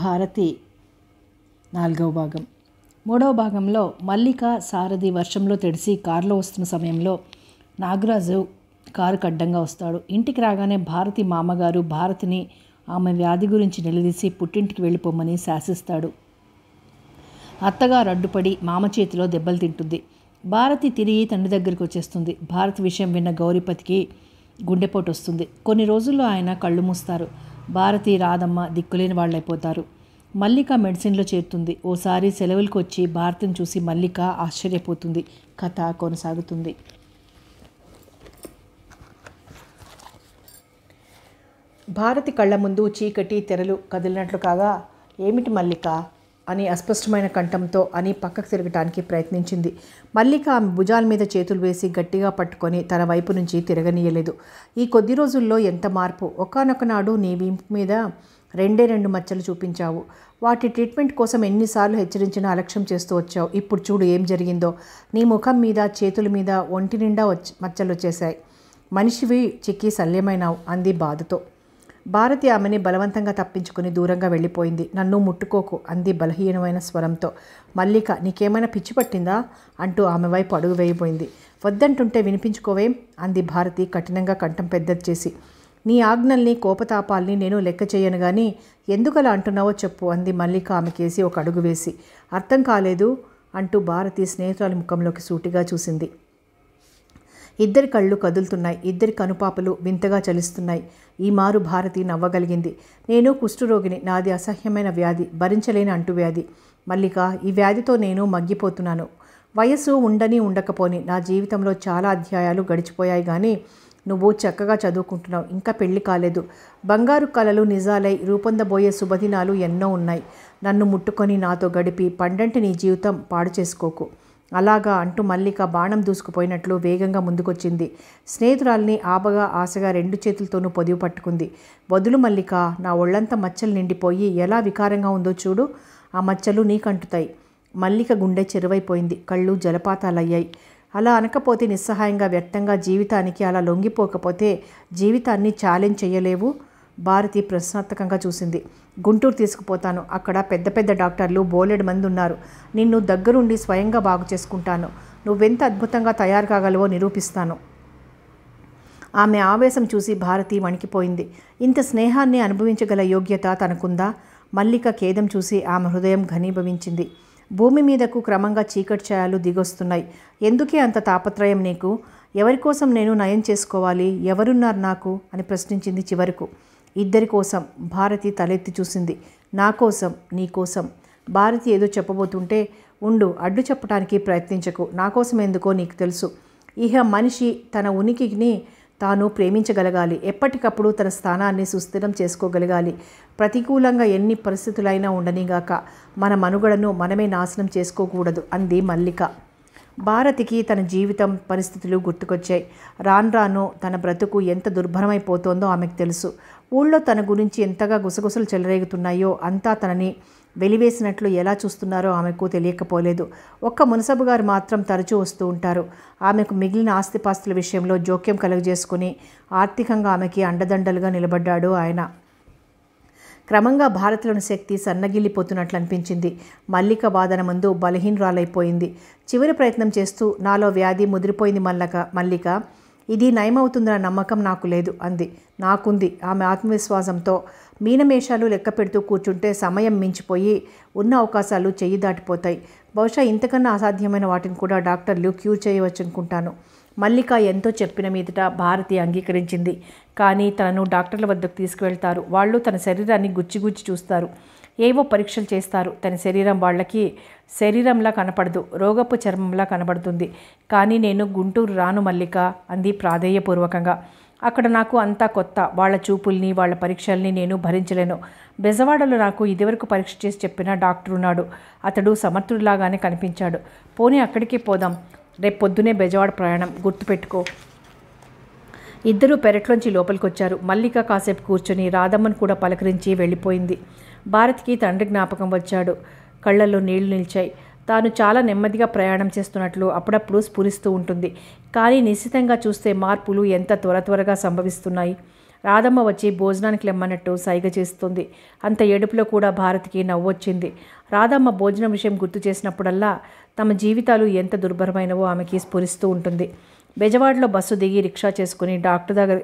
భారతి నాలుగవ భాగం మూడవ భాగంలో మల్లిక సారథి వర్షంలో తెడిసి కారులో వస్తున్న సమయంలో నాగరాజు కారు కడ్డంగా వస్తాడు ఇంటికి రాగానే భారతి మామగారు భారతిని ఆమె వ్యాధి గురించి నిలదీసి పుట్టింటికి వెళ్ళిపోమని శాసిస్తాడు అత్తగారు అడ్డుపడి మామ చేతిలో దెబ్బలు తింటుంది భారతి తిరిగి తండ్రి దగ్గరికి వచ్చేస్తుంది భారతి విషయం విన్న గౌరీపతికి గుండెపోటు వస్తుంది కొన్ని రోజుల్లో ఆయన కళ్ళు మూస్తారు భారతి రాధమ్మ దిక్కులేని వాళ్ళైపోతారు మల్లిక మెడిసిన్లో చేరుతుంది ఓసారి సెలవులకు వచ్చి భారతిని చూసి మల్లిక ఆశ్చర్యపోతుంది కథ కొనసాగుతుంది భారతి కళ్ళ ముందు చీకటి తెరలు కదిలినట్లు కాగా ఏమిటి మల్లిక అని అస్పష్టమైన కంఠంతో అని పక్కకు తిరగటానికి ప్రయత్నించింది మల్లిక ఆమె భుజాల మీద చేతులు వేసి గట్టిగా పట్టుకొని తన వైపు నుంచి తిరగనీయలేదు ఈ కొద్ది రోజుల్లో ఎంత మార్పు ఒకనొకనాడు నీ వింపు మీద రెండే రెండు మచ్చలు చూపించావు వాటి ట్రీట్మెంట్ కోసం ఎన్నిసార్లు హెచ్చరించినా అలక్ష్యం చేస్తూ వచ్చావు ఇప్పుడు చూడు ఏం జరిగిందో నీ ముఖం మీద చేతుల మీద ఒంటి నిండా వచ్చి మచ్చలు వచ్చేశాయి మనిషివి చిక్కి శల్యమైనావు అంది బాధతో భారతి ఆమెని బలవంతంగా తప్పించుకుని దూరంగా వెళ్ళిపోయింది నన్ను ముట్టుకోకు అంది బలహీనమైన స్వరంతో మల్లిక నీకేమైనా పిచ్చి పట్టిందా అంటూ ఆమె వైపు అడుగు వేయబోయింది వద్దంటుంటే వినిపించుకోవేం అంది భారతి కఠినంగా కంఠం పెద్దది చేసి నీ ఆజ్ఞల్ని కోపతాపాల్ని నేను లెక్క చేయను కానీ ఎందుకలా అంటున్నావో చెప్పు అంది మల్లిక ఆమెకేసి ఒక అడుగు వేసి అర్థం కాలేదు అంటూ భారతి స్నేహితురాలి ముఖంలోకి సూటిగా చూసింది ఇద్దరి కళ్ళు కదులుతున్నాయి ఇద్దరి కనుపాపలు వింతగా చలిస్తున్నాయి ఈ మారు భారతి నవ్వగలిగింది నేను కుష్ఠరోగిని నాది అసహ్యమైన వ్యాధి భరించలేని అంటువ్యాధి మల్లిక ఈ వ్యాధితో నేను మగ్గిపోతున్నాను వయస్సు ఉండని ఉండకపోని నా జీవితంలో చాలా అధ్యాయాలు గడిచిపోయాయి కానీ నువ్వు చక్కగా చదువుకుంటున్నావు ఇంకా పెళ్లి కాలేదు బంగారు కళలు నిజాలై రూపొందబోయే శుభదినాలు ఎన్నో ఉన్నాయి నన్ను ముట్టుకొని నాతో గడిపి పండంటి నీ జీవితం పాడు చేసుకోకు అలాగా అంటూ మల్లిక బాణం దూసుకుపోయినట్లు వేగంగా ముందుకొచ్చింది స్నేహితురాల్ని ఆపగా ఆశగా రెండు చేతులతోనూ పొదివి పట్టుకుంది వదులు మల్లిక నా ఒళ్ళంతా మచ్చలు నిండిపోయి ఎలా వికారంగా ఉందో చూడు ఆ మచ్చలు నీకంటుతాయి మల్లిక గుండె చెరువైపోయింది కళ్ళు జలపాతాలయ్యాయి అలా అనకపోతే నిస్సహాయంగా వ్యక్తంగా జీవితానికి అలా లొంగిపోకపోతే జీవితాన్ని ఛాలెంజ్ చేయలేవు భారతి ప్రశ్నార్థకంగా చూసింది గుంటూరు తీసుకుపోతాను అక్కడ పెద్ద పెద్ద డాక్టర్లు బోలెడు మంది ఉన్నారు నిన్ను దగ్గరుండి స్వయంగా బాగు చేసుకుంటాను నువ్వెంత అద్భుతంగా తయారు కాగలవో నిరూపిస్తాను ఆమె ఆవేశం చూసి భారతి వణికిపోయింది ఇంత స్నేహాన్ని అనుభవించగల యోగ్యత తనకుందా మల్లిక ఖేదం చూసి ఆమె హృదయం ఘనీభవించింది భూమి మీదకు క్రమంగా చీకటి ఛాయాలు దిగొస్తున్నాయి ఎందుకే అంత తాపత్రయం నీకు ఎవరి కోసం నేను నయం చేసుకోవాలి ఎవరున్నారు నాకు అని ప్రశ్నించింది చివరకు ఇద్దరి కోసం భారతి తలెత్తి చూసింది నా కోసం నీ కోసం భారతి ఏదో చెప్పబోతుంటే ఉండు అడ్డు చెప్పడానికి ప్రయత్నించకు నా కోసం ఎందుకో నీకు తెలుసు ఇహ మనిషి తన ఉనికిని తాను ప్రేమించగలగాలి ఎప్పటికప్పుడు తన స్థానాన్ని సుస్థిరం చేసుకోగలగాలి ప్రతికూలంగా ఎన్ని పరిస్థితులైనా ఉండనిగాక మన మనుగడను మనమే నాశనం చేసుకోకూడదు అంది మల్లిక భారతికి తన జీవితం పరిస్థితులు గుర్తుకొచ్చాయి రాను రాను తన బ్రతుకు ఎంత దుర్భరమైపోతోందో ఆమెకు తెలుసు ఊళ్ళో తన గురించి ఎంతగా గుసగుసలు చెలరేగుతున్నాయో అంతా తనని వెలివేసినట్లు ఎలా చూస్తున్నారో ఆమెకు తెలియకపోలేదు ఒక్క మునసబు గారు మాత్రం తరచూ వస్తూ ఉంటారు ఆమెకు మిగిలిన ఆస్తిపాస్తుల విషయంలో జోక్యం కలుగజేసుకుని ఆర్థికంగా ఆమెకి అండదండలుగా నిలబడ్డాడు ఆయన క్రమంగా భారత్లోని శక్తి సన్నగిల్లిపోతున్నట్లు అనిపించింది మల్లిక వాదన ముందు బలహీనరాలైపోయింది చివరి ప్రయత్నం చేస్తూ నాలో వ్యాధి ముదిరిపోయింది మల్లక మల్లిక ఇది నయమవుతుందన్న నమ్మకం నాకు లేదు అంది నాకుంది ఆమె ఆత్మవిశ్వాసంతో మీనమేషాలు లెక్క పెడుతూ కూర్చుంటే సమయం మించిపోయి ఉన్న అవకాశాలు చెయ్యి దాటిపోతాయి బహుశా ఇంతకన్నా అసాధ్యమైన వాటిని కూడా డాక్టర్లు క్యూర్ చేయవచ్చు అనుకుంటాను మల్లిక ఎంతో చెప్పిన మీదట భారతి అంగీకరించింది కానీ తనను డాక్టర్ల వద్దకు తీసుకువెళ్తారు వాళ్ళు తన శరీరాన్ని గుచ్చిగుచ్చి చూస్తారు ఏవో పరీక్షలు చేస్తారు తన శరీరం వాళ్ళకి శరీరంలా కనపడదు రోగపు చర్మంలా కనబడుతుంది కానీ నేను గుంటూరు రాను మల్లిక అంది ప్రాధేయపూర్వకంగా అక్కడ నాకు అంతా కొత్త వాళ్ళ చూపుల్ని వాళ్ళ పరీక్షల్ని నేను భరించలేను బెజవాడలో నాకు ఇదివరకు పరీక్ష చేసి చెప్పిన డాక్టర్ ఉన్నాడు అతడు సమర్థుడిలాగానే కనిపించాడు పోనీ అక్కడికి పోదాం రేపు పొద్దునే బెజవాడ ప్రయాణం గుర్తుపెట్టుకో ఇద్దరూ పెరట్లోంచి లోపలికొచ్చారు మల్లిక కాసేపు కూర్చొని రాధమ్మను కూడా పలకరించి వెళ్ళిపోయింది భారత్కి తండ్రి జ్ఞాపకం వచ్చాడు కళ్ళల్లో నీళ్లు నిలిచాయి తాను చాలా నెమ్మదిగా ప్రయాణం చేస్తున్నట్లు అప్పుడప్పుడు స్ఫురిస్తూ ఉంటుంది కానీ నిశ్చితంగా చూస్తే మార్పులు ఎంత త్వర త్వరగా సంభవిస్తున్నాయి రాధమ్మ వచ్చి భోజనానికి లెమ్మన్నట్టు సైగ చేస్తుంది అంత ఏడుపులో కూడా భారత్కి నవ్వొచ్చింది రాధమ్మ భోజనం విషయం గుర్తు చేసినప్పుడల్లా తమ జీవితాలు ఎంత దుర్భరమైనవో ఆమెకి స్ఫురిస్తూ ఉంటుంది బెజవాడలో బస్సు దిగి రిక్షా చేసుకుని డాక్టర్ దగ్గర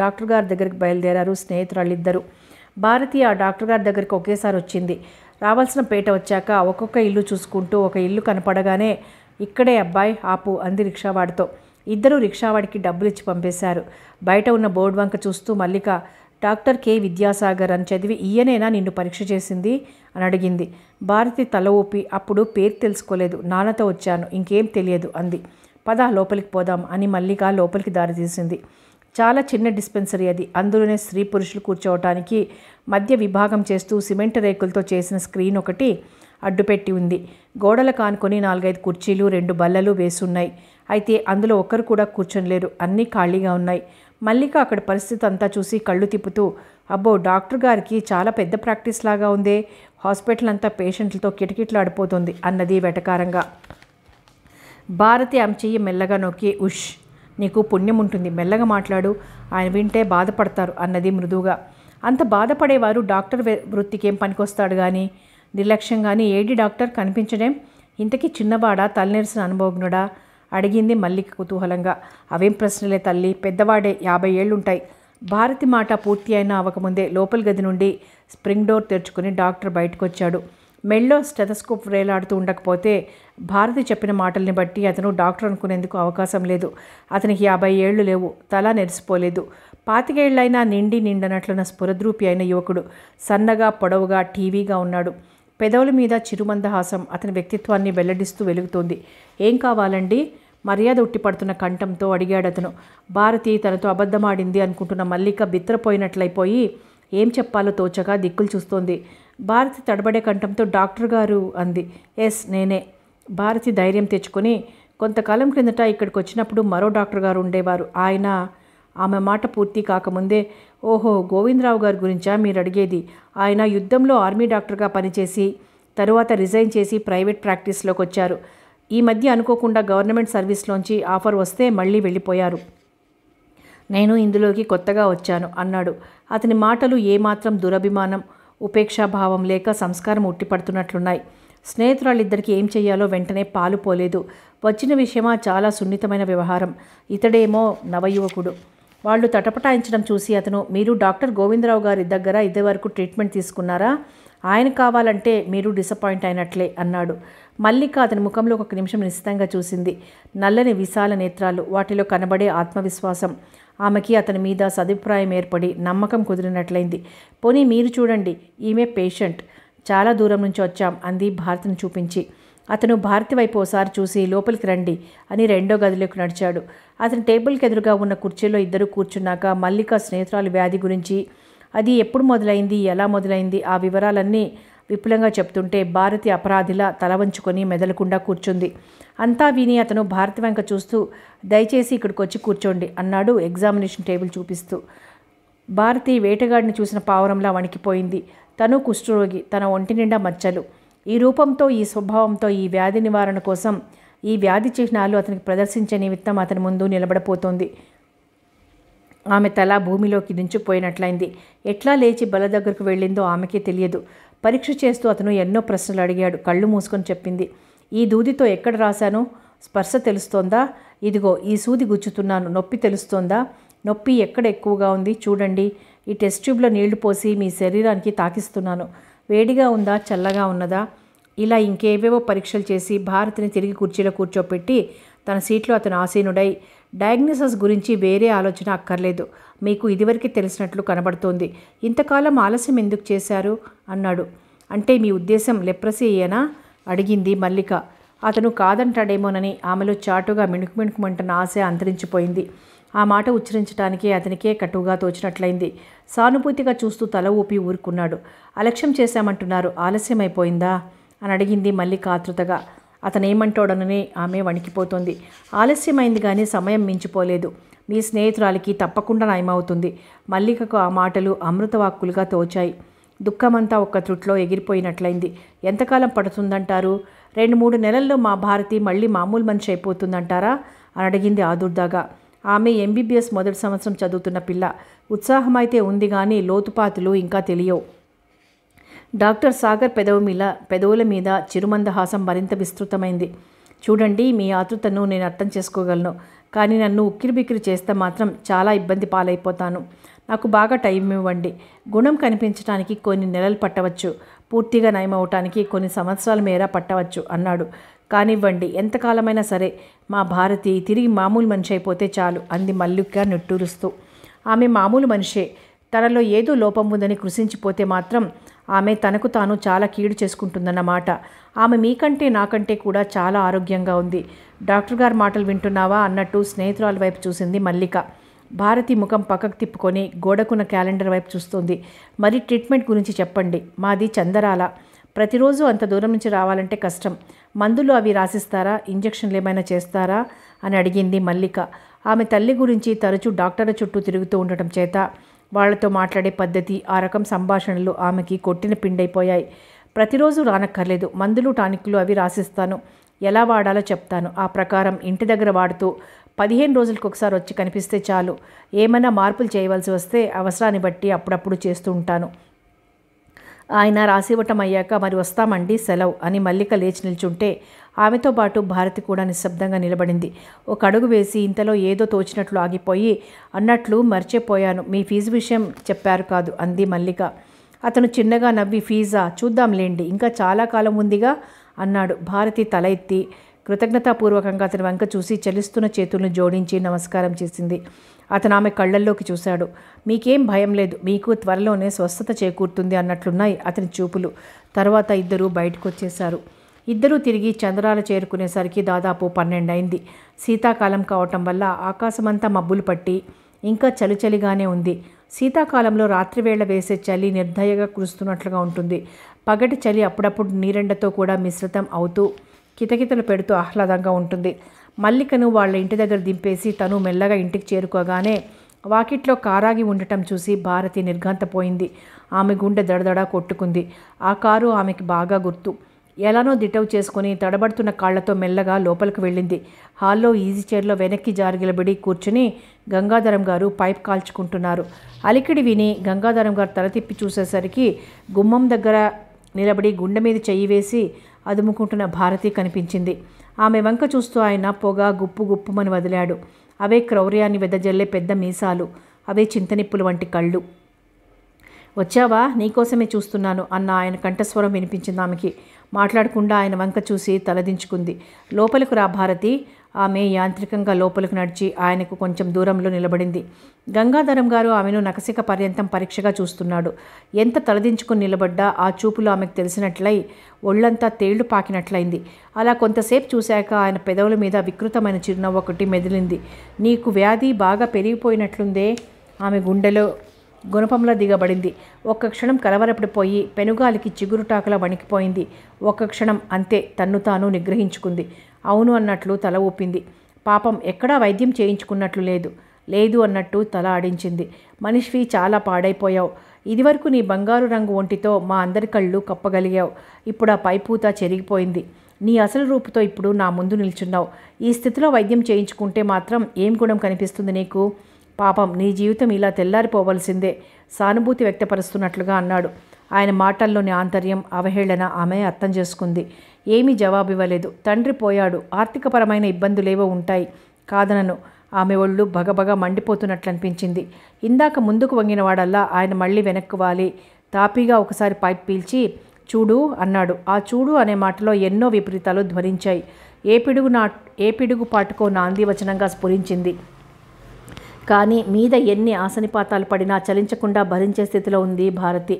డాక్టర్ గారి దగ్గరికి బయలుదేరారు స్నేహితురాళ్ళిద్దరూ భారతి ఆ డాక్టర్ గారి దగ్గరికి ఒకేసారి వచ్చింది రావాల్సిన పేట వచ్చాక ఒక్కొక్క ఇల్లు చూసుకుంటూ ఒక ఇల్లు కనపడగానే ఇక్కడే అబ్బాయి ఆపు అంది రిక్షావాడితో ఇద్దరూ రిక్షావాడికి డబ్బులు ఇచ్చి పంపేశారు బయట ఉన్న బోర్డు వంక చూస్తూ మల్లిక డాక్టర్ కె విద్యాసాగర్ అని చదివి ఈయనైనా నిన్ను పరీక్ష చేసింది అని అడిగింది భారతి తల ఊపి అప్పుడు పేరు తెలుసుకోలేదు నాన్నతో వచ్చాను ఇంకేం తెలియదు అంది పద లోపలికి పోదాం అని మల్లిక లోపలికి దారి తీసింది చాలా చిన్న డిస్పెన్సరీ అది అందులోనే స్త్రీ పురుషులు కూర్చోవటానికి మధ్య విభాగం చేస్తూ సిమెంట్ రేకులతో చేసిన స్క్రీన్ ఒకటి అడ్డుపెట్టి ఉంది గోడల కానుకొని నాలుగైదు కుర్చీలు రెండు బల్లలు వేసున్నాయి అయితే అందులో ఒక్కరు కూడా కూర్చొనిలేరు అన్నీ ఖాళీగా ఉన్నాయి మల్లిక అక్కడ పరిస్థితి అంతా చూసి కళ్ళు తిప్పుతూ అబ్బో డాక్టర్ గారికి చాలా పెద్ద ప్రాక్టీస్ లాగా ఉందే హాస్పిటల్ అంతా పేషెంట్లతో కిటకిట్లాడిపోతుంది అన్నది వెటకారంగా భారతి అంచెయ్యి మెల్లగా నొక్కి ఉష్ నీకు పుణ్యం ఉంటుంది మెల్లగా మాట్లాడు ఆయన వింటే బాధపడతారు అన్నది మృదువుగా అంత బాధపడేవారు డాక్టర్ వృత్తికేం పనికొస్తాడు కానీ కానీ ఏడి డాక్టర్ కనిపించడం ఇంతకీ చిన్నవాడా తలనెరిసిన అనుభవజ్ఞుడా అడిగింది మల్లిక కుతూహలంగా అవేం ప్రశ్నలే తల్లి పెద్దవాడే యాభై ఏళ్ళుంటాయి భారతి మాట పూర్తి అయిన అవ్వకముందే లోపల గది నుండి స్ప్రింగ్ డోర్ తెరుచుకుని డాక్టర్ బయటకు వచ్చాడు మెళ్ళో స్టెథస్కోప్ వేలాడుతూ ఉండకపోతే భారతి చెప్పిన మాటల్ని బట్టి అతను డాక్టర్ అనుకునేందుకు అవకాశం లేదు అతనికి యాభై ఏళ్లు లేవు తల నెరిసిపోలేదు పాతికేళ్లైనా నిండి నిండనట్లున్న స్ఫురద్రూపి అయిన యువకుడు సన్నగా పొడవుగా టీవీగా ఉన్నాడు పెదవుల మీద చిరుమందహాసం అతని వ్యక్తిత్వాన్ని వెల్లడిస్తూ వెలుగుతోంది ఏం కావాలండి మర్యాద ఉట్టిపడుతున్న కంఠంతో అడిగాడు అతను భారతి తనతో అబద్ధమాడింది అనుకుంటున్న మల్లిక బిత్రపోయినట్లయిపోయి ఏం చెప్పాలో తోచగా దిక్కులు చూస్తోంది భారతి తడబడే కంఠంతో డాక్టర్ గారు అంది ఎస్ నేనే భారతి ధైర్యం తెచ్చుకొని కొంతకాలం క్రిందట ఇక్కడికి వచ్చినప్పుడు మరో డాక్టర్ గారు ఉండేవారు ఆయన ఆమె మాట పూర్తి కాకముందే ఓహో గోవిందరావు గారి గురించా మీరు అడిగేది ఆయన యుద్ధంలో ఆర్మీ డాక్టర్గా పనిచేసి తరువాత రిజైన్ చేసి ప్రైవేట్ ప్రాక్టీస్లోకి వచ్చారు ఈ మధ్య అనుకోకుండా గవర్నమెంట్ సర్వీస్లోంచి ఆఫర్ వస్తే మళ్ళీ వెళ్ళిపోయారు నేను ఇందులోకి కొత్తగా వచ్చాను అన్నాడు అతని మాటలు ఏమాత్రం దురభిమానం ఉపేక్షాభావం లేక సంస్కారం ఉట్టిపడుతున్నట్లున్నాయి స్నేహితురాళ్ళిద్దరికి ఏం చేయాలో వెంటనే పాలు పోలేదు వచ్చిన విషయమా చాలా సున్నితమైన వ్యవహారం ఇతడేమో నవయువకుడు వాళ్ళు తటపటాయించడం చూసి అతను మీరు డాక్టర్ గోవిందరావు గారి దగ్గర ఇదే వరకు ట్రీట్మెంట్ తీసుకున్నారా ఆయన కావాలంటే మీరు డిసప్పాయింట్ అయినట్లే అన్నాడు మల్లిక అతని ముఖంలో ఒక నిమిషం నిశ్చితంగా చూసింది నల్లని విశాల నేత్రాలు వాటిలో కనబడే ఆత్మవిశ్వాసం ఆమెకి అతని మీద సదుప్రాయం ఏర్పడి నమ్మకం కుదిరినట్లయింది పోనీ మీరు చూడండి ఈమె పేషెంట్ చాలా దూరం నుంచి వచ్చాం అంది భారతిని చూపించి అతను భారతి వైపు ఓసారి చూసి లోపలికి రండి అని రెండో గదిలోకి నడిచాడు అతని టేబుల్కి ఎదురుగా ఉన్న కుర్చీలో ఇద్దరు కూర్చున్నాక మల్లిక స్నేహితురాలు వ్యాధి గురించి అది ఎప్పుడు మొదలైంది ఎలా మొదలైంది ఆ వివరాలన్నీ విపులంగా చెప్తుంటే భారతి అపరాధిలా తల వంచుకొని మెదలకుండా కూర్చుంది అంతా విని అతను భారతి వెంక చూస్తూ దయచేసి ఇక్కడికి వచ్చి కూర్చోండి అన్నాడు ఎగ్జామినేషన్ టేబుల్ చూపిస్తూ భారతి వేటగాడిని చూసిన పావురంలా వణికిపోయింది తను కుష్ఠరోగి తన ఒంటి నిండా మచ్చలు ఈ రూపంతో ఈ స్వభావంతో ఈ వ్యాధి నివారణ కోసం ఈ వ్యాధి చిహ్నాలు అతనికి ప్రదర్శించే నిమిత్తం అతని ముందు నిలబడపోతోంది ఆమె తల భూమిలోకి దించిపోయినట్లయింది ఎట్లా లేచి బల దగ్గరకు వెళ్ళిందో ఆమెకే తెలియదు పరీక్ష చేస్తూ అతను ఎన్నో ప్రశ్నలు అడిగాడు కళ్ళు మూసుకొని చెప్పింది ఈ దూదితో ఎక్కడ రాశాను స్పర్శ తెలుస్తోందా ఇదిగో ఈ సూది గుచ్చుతున్నాను నొప్పి తెలుస్తోందా నొప్పి ఎక్కడ ఎక్కువగా ఉంది చూడండి ఈ టెస్ట్ ట్యూబ్లో నీళ్లు పోసి మీ శరీరానికి తాకిస్తున్నాను వేడిగా ఉందా చల్లగా ఉన్నదా ఇలా ఇంకేవేవో పరీక్షలు చేసి భారతిని తిరిగి కుర్చీలో కూర్చోపెట్టి తన సీట్లో అతను ఆసీనుడై డయాగ్నోసిస్ గురించి వేరే ఆలోచన అక్కర్లేదు మీకు ఇదివరకు తెలిసినట్లు కనబడుతోంది ఇంతకాలం ఆలస్యం ఎందుకు చేశారు అన్నాడు అంటే మీ ఉద్దేశం లెప్రసీయేనా అడిగింది మల్లిక అతను కాదంటాడేమోనని ఆమెలో చాటుగా మిణుకు మిణుకుమంటున్న ఆశ అంతరించిపోయింది ఆ మాట ఉచ్చరించడానికి అతనికే కటువుగా తోచినట్లయింది సానుభూతిగా చూస్తూ తల ఊపి ఊరుకున్నాడు అలక్ష్యం చేశామంటున్నారు ఆలస్యమైపోయిందా అని అడిగింది మళ్ళీ కాతృతగా అతను అతనేమంటాడోనని ఆమె వణికిపోతుంది ఆలస్యమైంది కానీ సమయం మించిపోలేదు నీ స్నేహితురాలికి తప్పకుండా నయమవుతుంది మల్లికకు ఆ మాటలు అమృతవాక్కులుగా తోచాయి దుఃఖమంతా ఒక్క త్రుట్లో ఎగిరిపోయినట్లయింది ఎంతకాలం పడుతుందంటారు రెండు మూడు నెలల్లో మా భారతి మళ్ళీ మామూలు మనిషి అయిపోతుందంటారా అని అడిగింది ఆదుర్దాగా ఆమె ఎంబీబీఎస్ మొదటి సంవత్సరం చదువుతున్న పిల్ల ఉత్సాహం అయితే ఉంది కానీ లోతుపాతులు ఇంకా తెలియవు డాక్టర్ సాగర్ పెదవు మీద పెదవుల మీద చిరుమందహాసం మరింత విస్తృతమైంది చూడండి మీ ఆతృతను నేను అర్థం చేసుకోగలను కానీ నన్ను ఉక్కిరిబిక్కిరి చేస్తే మాత్రం చాలా ఇబ్బంది పాలైపోతాను నాకు బాగా టైం ఇవ్వండి గుణం కనిపించడానికి కొన్ని నెలలు పట్టవచ్చు పూర్తిగా నయమవటానికి కొన్ని సంవత్సరాల మేర పట్టవచ్చు అన్నాడు కానివ్వండి ఎంతకాలమైనా సరే మా భారతి తిరిగి మామూలు మనిషి అయిపోతే చాలు అంది మల్లిగా నిట్టూరుస్తూ ఆమె మామూలు మనిషే తనలో ఏదో లోపం ఉందని కృషించిపోతే మాత్రం ఆమె తనకు తాను చాలా కీడు చేసుకుంటుందన్నమాట ఆమె మీకంటే నాకంటే కూడా చాలా ఆరోగ్యంగా ఉంది డాక్టర్ గారు మాటలు వింటున్నావా అన్నట్టు స్నేహితురాల వైపు చూసింది మల్లిక భారతి ముఖం పక్కకు తిప్పుకొని గోడకున్న క్యాలెండర్ వైపు చూస్తుంది మరి ట్రీట్మెంట్ గురించి చెప్పండి మాది చందరాల ప్రతిరోజు అంత దూరం నుంచి రావాలంటే కష్టం మందులు అవి రాసిస్తారా ఇంజక్షన్లు ఏమైనా చేస్తారా అని అడిగింది మల్లిక ఆమె తల్లి గురించి తరచూ డాక్టర్ల చుట్టూ తిరుగుతూ ఉండటం చేత వాళ్లతో మాట్లాడే పద్ధతి ఆ రకం సంభాషణలు ఆమెకి కొట్టిన పిండైపోయాయి ప్రతిరోజు రానక్కర్లేదు మందులు టానిక్లు అవి రాసిస్తాను ఎలా వాడాలో చెప్తాను ఆ ప్రకారం ఇంటి దగ్గర వాడుతూ పదిహేను రోజులకు ఒకసారి వచ్చి కనిపిస్తే చాలు ఏమైనా మార్పులు చేయవలసి వస్తే అవసరాన్ని బట్టి అప్పుడప్పుడు చేస్తూ ఉంటాను ఆయన రాసివ్వటం అయ్యాక మరి వస్తామండి సెలవు అని మల్లిక లేచి నిల్చుంటే ఆమెతో పాటు భారతి కూడా నిశ్శబ్దంగా నిలబడింది ఒక అడుగు వేసి ఇంతలో ఏదో తోచినట్లు ఆగిపోయి అన్నట్లు మర్చిపోయాను మీ ఫీజు విషయం చెప్పారు కాదు అంది మల్లిక అతను చిన్నగా నవ్వి ఫీజా చూద్దాంలేండి ఇంకా చాలా కాలం ఉందిగా అన్నాడు భారతి తల ఎత్తి కృతజ్ఞతాపూర్వకంగా అతని వంక చూసి చలిస్తున్న చేతులను జోడించి నమస్కారం చేసింది అతను ఆమె కళ్ళల్లోకి చూశాడు మీకేం భయం లేదు మీకు త్వరలోనే స్వస్థత చేకూరుతుంది అన్నట్లున్నాయి అతని చూపులు తర్వాత ఇద్దరూ బయటకు వచ్చేశారు ఇద్దరూ తిరిగి చంద్రాలు చేరుకునేసరికి దాదాపు పన్నెండైంది శీతాకాలం కావటం వల్ల ఆకాశమంతా మబ్బులు పట్టి ఇంకా చలిచలిగానే ఉంది శీతాకాలంలో రాత్రివేళ వేసే చలి నిర్దయగా కురుస్తున్నట్లుగా ఉంటుంది పగటి చలి అప్పుడప్పుడు నీరెండతో కూడా మిశ్రితం అవుతూ కితకితలు పెడుతూ ఆహ్లాదంగా ఉంటుంది మల్లికను వాళ్ళ ఇంటి దగ్గర దింపేసి తను మెల్లగా ఇంటికి చేరుకోగానే వాకిట్లో కారాగి ఉండటం చూసి భారతి నిర్ఘాంతపోయింది ఆమె గుండె దడదడా కొట్టుకుంది ఆ కారు ఆమెకి బాగా గుర్తు ఎలానో దిటవు చేసుకుని తడబడుతున్న కాళ్లతో మెల్లగా లోపలికి వెళ్ళింది హాల్లో ఈజీ చైర్లో వెనక్కి జారిగిలబడి కూర్చుని గంగాధరం గారు పైప్ కాల్చుకుంటున్నారు అలికిడి విని గంగాధరం గారు తల తిప్పి చూసేసరికి గుమ్మం దగ్గర నిలబడి గుండె మీద చెయ్యి వేసి అదుముకుంటున్న భారతి కనిపించింది ఆమె వంక చూస్తూ ఆయన పొగ గుప్పు గుప్పుమని వదిలాడు అవే క్రౌర్యాన్ని వెదజల్లే పెద్ద మీసాలు అవే చింతనిప్పులు వంటి కళ్ళు వచ్చావా నీకోసమే చూస్తున్నాను అన్న ఆయన కంఠస్వరం వినిపించింది ఆమెకి మాట్లాడకుండా ఆయన వంక చూసి తలదించుకుంది లోపలకు రా భారతి ఆమె యాంత్రికంగా లోపలికి నడిచి ఆయనకు కొంచెం దూరంలో నిలబడింది గంగాధరం గారు ఆమెను నకసిక పర్యంతం పరీక్షగా చూస్తున్నాడు ఎంత తలదించుకుని నిలబడ్డా ఆ చూపులు ఆమెకు తెలిసినట్లయి ఒళ్ళంతా తేళ్లు పాకినట్లయింది అలా కొంతసేపు చూశాక ఆయన పెదవుల మీద వికృతమైన చిరునవ్వు ఒకటి మెదిలింది నీకు వ్యాధి బాగా పెరిగిపోయినట్లుందే ఆమె గుండెలో గుణపంలో దిగబడింది ఒక్క క్షణం కలవరపడిపోయి పెనుగాలికి చిగురుటాకలా వణికిపోయింది ఒక్క క్షణం అంతే తన్ను తాను నిగ్రహించుకుంది అవును అన్నట్లు తల ఊపింది పాపం ఎక్కడా వైద్యం చేయించుకున్నట్లు లేదు లేదు అన్నట్టు తల ఆడించింది మనిషి చాలా పాడైపోయావు ఇదివరకు నీ బంగారు రంగు ఒంటితో మా అందరి కళ్ళు కప్పగలిగావు ఇప్పుడు ఆ పైపూత చెరిగిపోయింది నీ అసలు రూపుతో ఇప్పుడు నా ముందు నిల్చున్నావు ఈ స్థితిలో వైద్యం చేయించుకుంటే మాత్రం ఏం గుణం కనిపిస్తుంది నీకు పాపం నీ జీవితం ఇలా తెల్లారిపోవలసిందే సానుభూతి వ్యక్తపరుస్తున్నట్లుగా అన్నాడు ఆయన మాటల్లోని ఆంతర్యం అవహేళన ఆమె అర్థం చేసుకుంది ఏమీ జవాబు ఇవ్వలేదు తండ్రి పోయాడు ఆర్థికపరమైన ఇబ్బందులేవో ఉంటాయి కాదనను ఆమె ఒళ్ళు భగభగ మండిపోతున్నట్లు అనిపించింది ఇందాక ముందుకు వంగినవాడల్లా ఆయన మళ్ళీ వెనక్కువాలి తాపీగా ఒకసారి పైప్ పీల్చి చూడు అన్నాడు ఆ చూడు అనే మాటలో ఎన్నో విపరీతాలు ధ్వనించాయి ఏ పిడుగు నా ఏ పిడుగు పాటుకో నాంది వచనంగా స్ఫురించింది కానీ మీద ఎన్ని ఆసనిపాతాలు పడినా చలించకుండా భరించే స్థితిలో ఉంది భారతి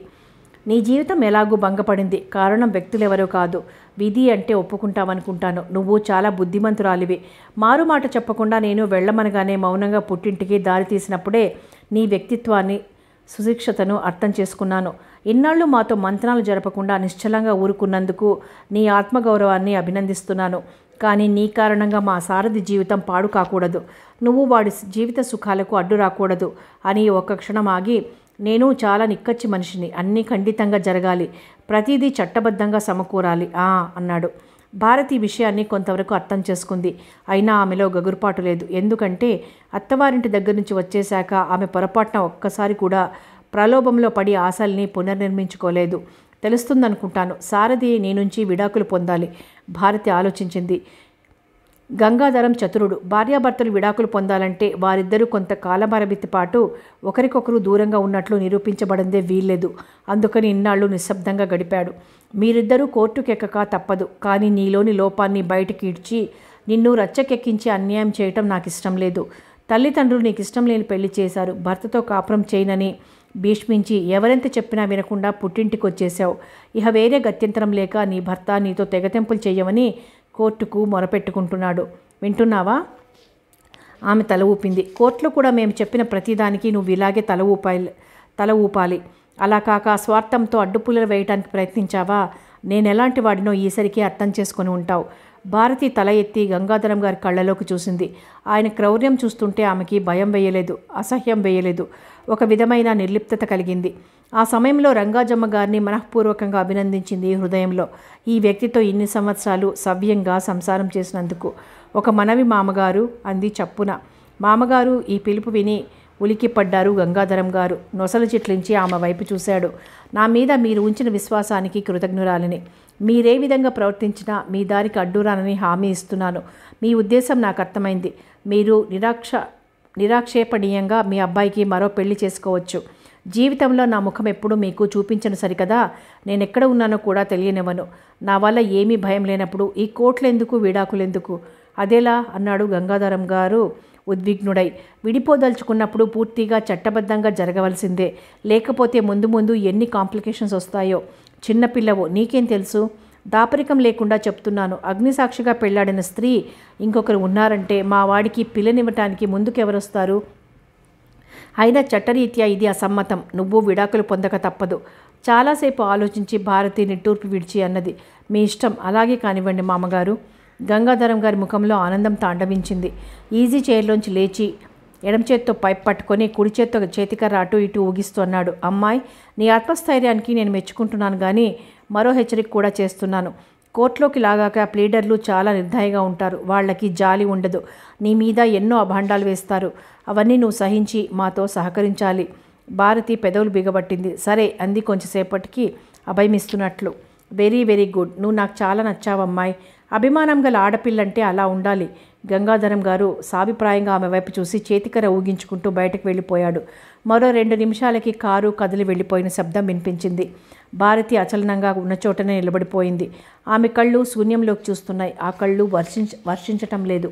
నీ జీవితం ఎలాగూ భంగపడింది కారణం వ్యక్తులు ఎవరూ కాదు విధి అంటే ఒప్పుకుంటామనుకుంటాను నువ్వు చాలా బుద్ధిమంతురాలివి మారు మాట చెప్పకుండా నేను వెళ్ళమనగానే మౌనంగా పుట్టింటికి దారి తీసినప్పుడే నీ వ్యక్తిత్వాన్ని సుశిక్షతను అర్థం చేసుకున్నాను ఇన్నాళ్ళు మాతో మంత్రాలు జరపకుండా నిశ్చలంగా ఊరుకున్నందుకు నీ ఆత్మగౌరవాన్ని అభినందిస్తున్నాను కానీ నీ కారణంగా మా సారథి జీవితం పాడు కాకూడదు నువ్వు వాడి జీవిత సుఖాలకు అడ్డు రాకూడదు అని ఒక్క క్షణం ఆగి నేను చాలా నిక్కచ్చి మనిషిని అన్నీ ఖండితంగా జరగాలి ప్రతిదీ చట్టబద్ధంగా సమకూరాలి ఆ అన్నాడు భారతి విషయాన్ని కొంతవరకు అర్థం చేసుకుంది అయినా ఆమెలో గగురుపాటు లేదు ఎందుకంటే అత్తవారింటి దగ్గర నుంచి వచ్చేశాక ఆమె పొరపాటున ఒక్కసారి కూడా ప్రలోభంలో పడి ఆశల్ని పునర్నిర్మించుకోలేదు తెలుస్తుందనుకుంటాను సారథి నీ నుంచి విడాకులు పొందాలి భారతి ఆలోచించింది గంగాధరం చతురుడు భార్యాభర్తలు విడాకులు పొందాలంటే వారిద్దరూ కొంత కాలమరబితి పాటు ఒకరికొకరు దూరంగా ఉన్నట్లు నిరూపించబడందే వీల్లేదు అందుకని ఇన్నాళ్ళు నిశ్శబ్దంగా గడిపాడు మీరిద్దరూ కోర్టుకెక్కక తప్పదు కానీ నీలోని లోపాన్ని బయటికి ఇడ్చి నిన్ను రచ్చకెక్కించి అన్యాయం చేయటం నాకు ఇష్టం లేదు తల్లిదండ్రులు నీకు ఇష్టం లేని పెళ్లి చేశారు భర్తతో కాపురం చేయనని భీష్మించి ఎవరెంత చెప్పినా వినకుండా పుట్టింటికి వచ్చేశావు ఇహ వేరే గత్యంతరం లేక నీ భర్త నీతో తెగతెంపులు చేయమని కోర్టుకు మొరపెట్టుకుంటున్నాడు వింటున్నావా ఆమె తల ఊపింది కోర్టులో కూడా మేము చెప్పిన ప్రతిదానికి నువ్వు ఇలాగే తల ఊపాయి తల ఊపాలి అలా కాక స్వార్థంతో అడ్డుపుల్లలు వేయడానికి ప్రయత్నించావా నేను ఎలాంటి వాడినో ఈసరికి అర్థం చేసుకుని ఉంటావు భారతి తల ఎత్తి గంగాధరం గారి కళ్ళలోకి చూసింది ఆయన క్రౌర్యం చూస్తుంటే ఆమెకి భయం వేయలేదు అసహ్యం వేయలేదు ఒక విధమైన నిర్లిప్తత కలిగింది ఆ సమయంలో రంగాజమ్మ గారిని మనఃపూర్వకంగా అభినందించింది హృదయంలో ఈ వ్యక్తితో ఇన్ని సంవత్సరాలు సవ్యంగా సంసారం చేసినందుకు ఒక మనవి మామగారు అంది చప్పున మామగారు ఈ పిలుపు విని ఉలికిపడ్డారు గంగాధరం గారు నొసలు చిట్లించి ఆమె వైపు చూశాడు నా మీద మీరు ఉంచిన విశ్వాసానికి కృతజ్ఞురాలని మీరే విధంగా ప్రవర్తించినా మీ దారికి అడ్డురానని హామీ ఇస్తున్నాను మీ ఉద్దేశం నాకు అర్థమైంది మీరు నిరాక్ష నిరాక్షేపణీయంగా మీ అబ్బాయికి మరో పెళ్లి చేసుకోవచ్చు జీవితంలో నా ముఖం ఎప్పుడూ మీకు చూపించను సరికదా నేను ఎక్కడ ఉన్నానో కూడా తెలియనివ్వను నా వల్ల ఏమీ భయం లేనప్పుడు ఈ కోట్లెందుకు వీడాకులెందుకు అదేలా అన్నాడు గంగాధరం గారు ఉద్విగ్నుడై విడిపోదలుచుకున్నప్పుడు పూర్తిగా చట్టబద్ధంగా జరగవలసిందే లేకపోతే ముందు ముందు ఎన్ని కాంప్లికేషన్స్ వస్తాయో చిన్నపిల్లవు నీకేం తెలుసు దాపరికం లేకుండా చెప్తున్నాను అగ్నిసాక్షిగా పెళ్లాడిన స్త్రీ ఇంకొకరు ఉన్నారంటే మా వాడికి పిల్లనివ్వటానికి ముందుకెవరొస్తారు అయినా చట్టరీత్యా ఇది అసమ్మతం నువ్వు విడాకులు పొందక తప్పదు చాలాసేపు ఆలోచించి భారతి నిట్టూర్పు విడిచి అన్నది మీ ఇష్టం అలాగే కానివ్వండి మామగారు గంగాధరం గారి ముఖంలో ఆనందం తాండవించింది ఈజీ చైర్లోంచి లేచి ఎడం చేత్తో పైప్ పట్టుకొని కుడి చేత్తో చేతికర్ర అటు ఇటు ఊగిస్తూ అన్నాడు అమ్మాయి నీ ఆత్మస్థైర్యానికి నేను మెచ్చుకుంటున్నాను కానీ మరో హెచ్చరిక కూడా చేస్తున్నాను కోర్టులోకి లాగాక ప్లీడర్లు చాలా నిర్దయగా ఉంటారు వాళ్ళకి జాలి ఉండదు నీ మీద ఎన్నో అభాండాలు వేస్తారు అవన్నీ నువ్వు సహించి మాతో సహకరించాలి భారతి పెదవులు బిగబట్టింది సరే అంది కొంచెంసేపటికి అభయమిస్తున్నట్లు వెరీ వెరీ గుడ్ నువ్వు నాకు చాలా నచ్చావమ్మాయి అభిమానం గల ఆడపిల్లంటే అలా ఉండాలి గంగాధరం గారు సాభిప్రాయంగా ఆమె వైపు చూసి చేతికర ఊగించుకుంటూ బయటకు వెళ్ళిపోయాడు మరో రెండు నిమిషాలకి కారు కదిలి వెళ్ళిపోయిన శబ్దం వినిపించింది భారతి అచలనంగా ఉన్న చోటనే నిలబడిపోయింది ఆమె కళ్ళు శూన్యంలోకి చూస్తున్నాయి ఆ కళ్ళు వర్షించ వర్షించటం లేదు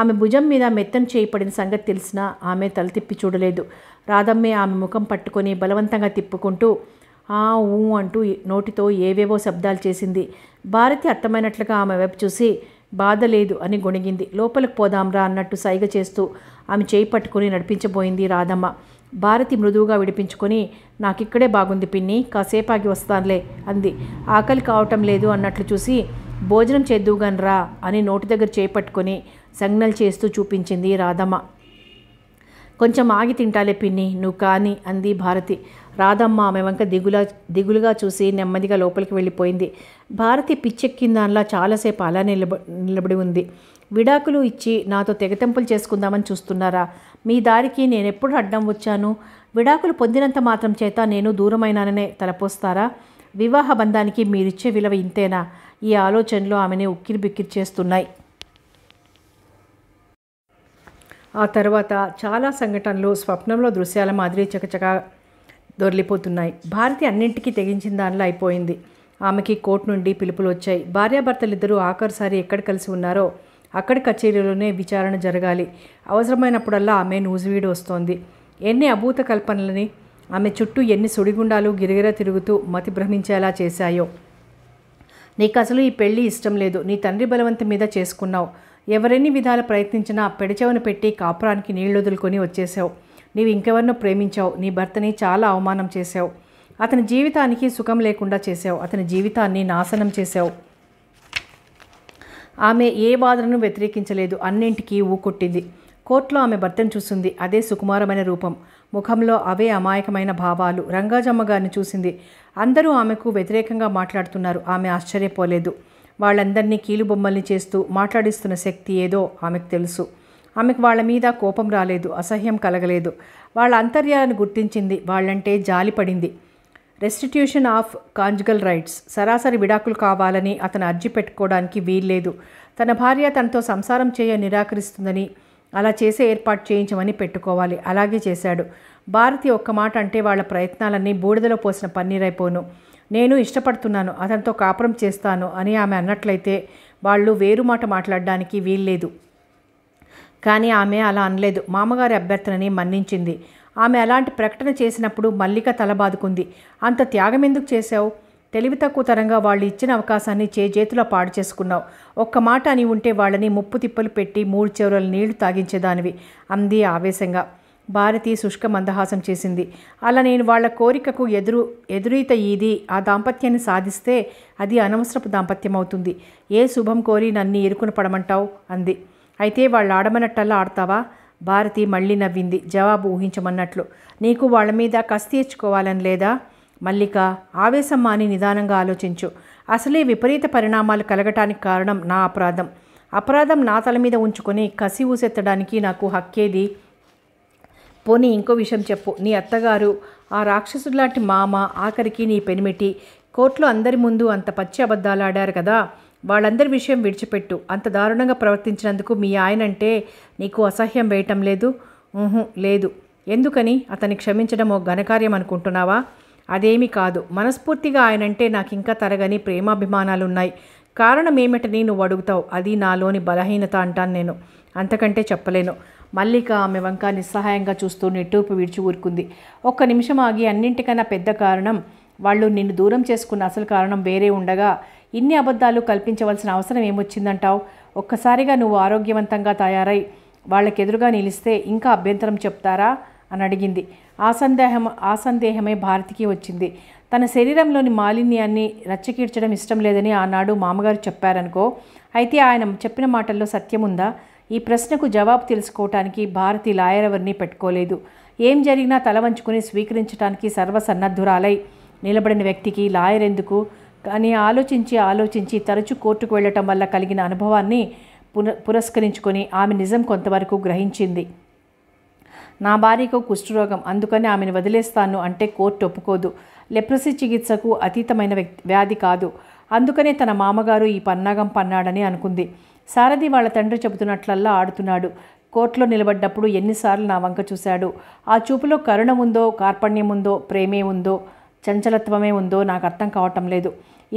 ఆమె భుజం మీద మెత్తం చేయబడిన సంగతి తెలిసినా ఆమె తల తిప్పి చూడలేదు రాధమ్మే ఆమె ముఖం పట్టుకొని బలవంతంగా తిప్పుకుంటూ ఆ ఊ అంటూ నోటితో ఏవేవో శబ్దాలు చేసింది భారతి అర్థమైనట్లుగా ఆమె వైపు చూసి బాధ లేదు అని గొణిగింది లోపలికి పోదాంరా అన్నట్టు సైగ చేస్తూ ఆమె చేయి పట్టుకుని నడిపించబోయింది రాధమ్మ భారతి మృదువుగా విడిపించుకొని నాకిక్కడే బాగుంది పిన్ని కాసేపాకి వస్తానులే అంది ఆకలి కావటం లేదు అన్నట్లు చూసి భోజనం చేద్దువుగానరా అని నోటి దగ్గర చేయి పట్టుకొని సంజ్ఞలు చేస్తూ చూపించింది రాధమ్మ కొంచెం ఆగి తింటాలే పిన్ని నువ్వు కాని అంది భారతి రాధమ్మ ఆమె వంక దిగులా దిగులుగా చూసి నెమ్మదిగా లోపలికి వెళ్ళిపోయింది భారతి పిచ్చెక్కిన దానిలా చాలాసేపు అలా నిలబ నిలబడి ఉంది విడాకులు ఇచ్చి నాతో తెగతెంపులు చేసుకుందామని చూస్తున్నారా మీ దారికి నేను ఎప్పుడు అడ్డం వచ్చాను విడాకులు పొందినంత మాత్రం చేత నేను దూరమైనాననే తలపోస్తారా వివాహ బంధానికి మీరిచ్చే విలువ ఇంతేనా ఈ ఆలోచనలు ఆమెని ఉక్కిరి బిక్కిరి చేస్తున్నాయి ఆ తర్వాత చాలా సంఘటనలు స్వప్నంలో దృశ్యాల మాదిరి చకచకా దొరిలిపోతున్నాయి భారతి అన్నింటికీ తెగించిన దానిలో అయిపోయింది ఆమెకి కోర్టు నుండి పిలుపులు వచ్చాయి భార్యాభర్తలిద్దరూ ఆఖరిసారి ఎక్కడ కలిసి ఉన్నారో అక్కడి కచేరీలోనే విచారణ జరగాలి అవసరమైనప్పుడల్లా ఆమె నూజివీడు వస్తోంది ఎన్ని అభూత కల్పనలని ఆమె చుట్టూ ఎన్ని సుడిగుండాలు గిరిగిర తిరుగుతూ మతి భ్రమించేలా చేశాయో నీకు అసలు ఈ పెళ్ళి ఇష్టం లేదు నీ తండ్రి బలవంతం మీద చేసుకున్నావు ఎవరెన్ని విధాల ప్రయత్నించినా పెడచెవను పెట్టి కాపురానికి వదులుకొని వచ్చేసావు నీవు ఇంకెవరినో ప్రేమించావు నీ భర్తని చాలా అవమానం చేశావు అతని జీవితానికి సుఖం లేకుండా చేశావు అతని జీవితాన్ని నాశనం చేశావు ఆమె ఏ బాధలను వ్యతిరేకించలేదు అన్నింటికీ ఊకొట్టింది కోర్టులో ఆమె భర్తను చూసింది అదే సుకుమారమైన రూపం ముఖంలో అవే అమాయకమైన భావాలు రంగాజమ్మ గారిని చూసింది అందరూ ఆమెకు వ్యతిరేకంగా మాట్లాడుతున్నారు ఆమె ఆశ్చర్యపోలేదు వాళ్ళందరినీ కీలుబొమ్మల్ని చేస్తూ మాట్లాడిస్తున్న శక్తి ఏదో ఆమెకు తెలుసు ఆమెకు వాళ్ళ మీద కోపం రాలేదు అసహ్యం కలగలేదు వాళ్ళ అంతర్యాలను గుర్తించింది వాళ్ళంటే జాలి పడింది రెస్టిట్యూషన్ ఆఫ్ కాంజుగల్ రైట్స్ సరాసరి విడాకులు కావాలని అతను అర్జీ పెట్టుకోవడానికి వీల్లేదు తన భార్య తనతో సంసారం చేయ నిరాకరిస్తుందని అలా చేసే ఏర్పాటు చేయించమని పెట్టుకోవాలి అలాగే చేశాడు భారతి ఒక్క మాట అంటే వాళ్ళ ప్రయత్నాలన్నీ బూడిదలో పోసిన పన్నీరైపోను నేను ఇష్టపడుతున్నాను అతనితో కాపురం చేస్తాను అని ఆమె అన్నట్లయితే వాళ్ళు వేరు మాట మాట్లాడడానికి వీల్లేదు కానీ ఆమె అలా అనలేదు మామగారి అభ్యర్థనని మన్నించింది ఆమె అలాంటి ప్రకటన చేసినప్పుడు మల్లిక తలబాదుకుంది అంత త్యాగం ఎందుకు చేశావు తెలివి తక్కువ తరంగా వాళ్ళు ఇచ్చిన అవకాశాన్ని చే చేతిలో పాడు చేసుకున్నావు ఒక్క మాట అని ఉంటే వాళ్ళని ముప్పు తిప్పలు పెట్టి మూడు చెవుల నీళ్లు తాగించేదానివి అంది ఆవేశంగా భారతి శుష్క మందహాసం చేసింది అలా నేను వాళ్ళ కోరికకు ఎదురు ఎదురీత ఈది ఆ దాంపత్యాన్ని సాధిస్తే అది అనవసరపు దాంపత్యం అవుతుంది ఏ శుభం కోరి నన్ను ఇరుకున పడమంటావు అంది అయితే వాళ్ళు ఆడమన్నట్టల్లా ఆడతావా భారతి మళ్ళీ నవ్వింది జవాబు ఊహించమన్నట్లు నీకు వాళ్ళ మీద కసి తీర్చుకోవాలని లేదా మల్లిక ఆవేశం మాని నిదానంగా ఆలోచించు అసలే విపరీత పరిణామాలు కలగటానికి కారణం నా అపరాధం అపరాధం నా తల మీద ఉంచుకొని కసి ఊసెత్తడానికి నాకు హక్కేది పోనీ ఇంకో విషయం చెప్పు నీ అత్తగారు ఆ రాక్షసులాంటి మామ ఆఖరికి నీ పెనిమిటి కోర్టులో అందరి ముందు అంత పచ్చి అబద్ధాలు ఆడారు కదా వాళ్ళందరి విషయం విడిచిపెట్టు అంత దారుణంగా ప్రవర్తించినందుకు మీ ఆయనంటే నీకు అసహ్యం వేయటం లేదు లేదు ఎందుకని అతన్ని క్షమించడం ఓ ఘనకార్యం అనుకుంటున్నావా అదేమీ కాదు మనస్ఫూర్తిగా ఆయనంటే నాకు ఇంకా తరగని ప్రేమాభిమానాలున్నాయి కారణం ఏమిటని నువ్వు అడుగుతావు అది నాలోని బలహీనత అంటాను నేను అంతకంటే చెప్పలేను మల్లిక ఆమె వంక నిస్సహాయంగా చూస్తూ నిట్టూపు విడిచి ఊరుకుంది ఒక్క నిమిషం ఆగి అన్నింటికన్నా పెద్ద కారణం వాళ్ళు నిన్ను దూరం చేసుకున్న అసలు కారణం వేరే ఉండగా ఇన్ని అబద్ధాలు కల్పించవలసిన అవసరం ఏమొచ్చిందంటావు ఒక్కసారిగా నువ్వు ఆరోగ్యవంతంగా తయారై వాళ్ళకెదురుగా నిలిస్తే ఇంకా అభ్యంతరం చెప్తారా అని అడిగింది ఆ సందేహం ఆ సందేహమే భారతికి వచ్చింది తన శరీరంలోని మాలిన్యాన్ని రచ్చకీర్చడం ఇష్టం లేదని ఆనాడు మామగారు చెప్పారనుకో అయితే ఆయన చెప్పిన మాటల్లో సత్యముందా ఈ ప్రశ్నకు జవాబు తెలుసుకోవటానికి భారతి లాయర్ ఎవరిని పెట్టుకోలేదు ఏం జరిగినా తల వంచుకుని స్వీకరించడానికి సర్వసన్నద్ధురాలై నిలబడిన వ్యక్తికి లాయర్ ఎందుకు కానీ ఆలోచించి ఆలోచించి తరచూ కోర్టుకు వెళ్ళటం వల్ల కలిగిన అనుభవాన్ని పున పురస్కరించుకొని ఆమె నిజం కొంతవరకు గ్రహించింది నా భార్యకు కుష్ఠరోగం అందుకని ఆమెను వదిలేస్తాను అంటే కోర్టు ఒప్పుకోదు లెప్రసీ చికిత్సకు అతీతమైన వ్యాధి కాదు అందుకనే తన మామగారు ఈ పన్నాగం పన్నాడని అనుకుంది సారథి వాళ్ళ తండ్రి చెబుతున్నట్లల్లా ఆడుతున్నాడు కోర్టులో నిలబడ్డప్పుడు ఎన్నిసార్లు నా వంక చూశాడు ఆ చూపులో కరుణ ఉందో కార్పణ్యం ఉందో ప్రేమే ఉందో చంచలత్వమే ఉందో నాకు అర్థం కావటం లేదు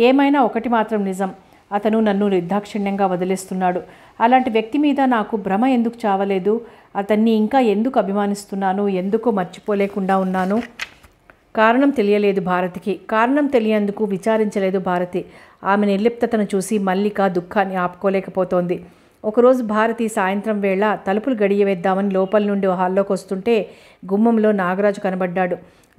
ఏమైనా ఒకటి మాత్రం నిజం అతను నన్ను నిర్దాక్షిణ్యంగా వదిలేస్తున్నాడు అలాంటి వ్యక్తి మీద నాకు భ్రమ ఎందుకు చావలేదు అతన్ని ఇంకా ఎందుకు అభిమానిస్తున్నాను ఎందుకు మర్చిపోలేకుండా ఉన్నాను కారణం తెలియలేదు భారతికి కారణం తెలియందుకు విచారించలేదు భారతి ఆమె నిర్లిప్తతను చూసి మల్లిక దుఃఖాన్ని ఆపుకోలేకపోతోంది ఒకరోజు భారతి సాయంత్రం వేళ తలుపులు గడియవేద్దామని లోపల నుండి హాల్లోకి వస్తుంటే గుమ్మంలో నాగరాజు కనబడ్డాడు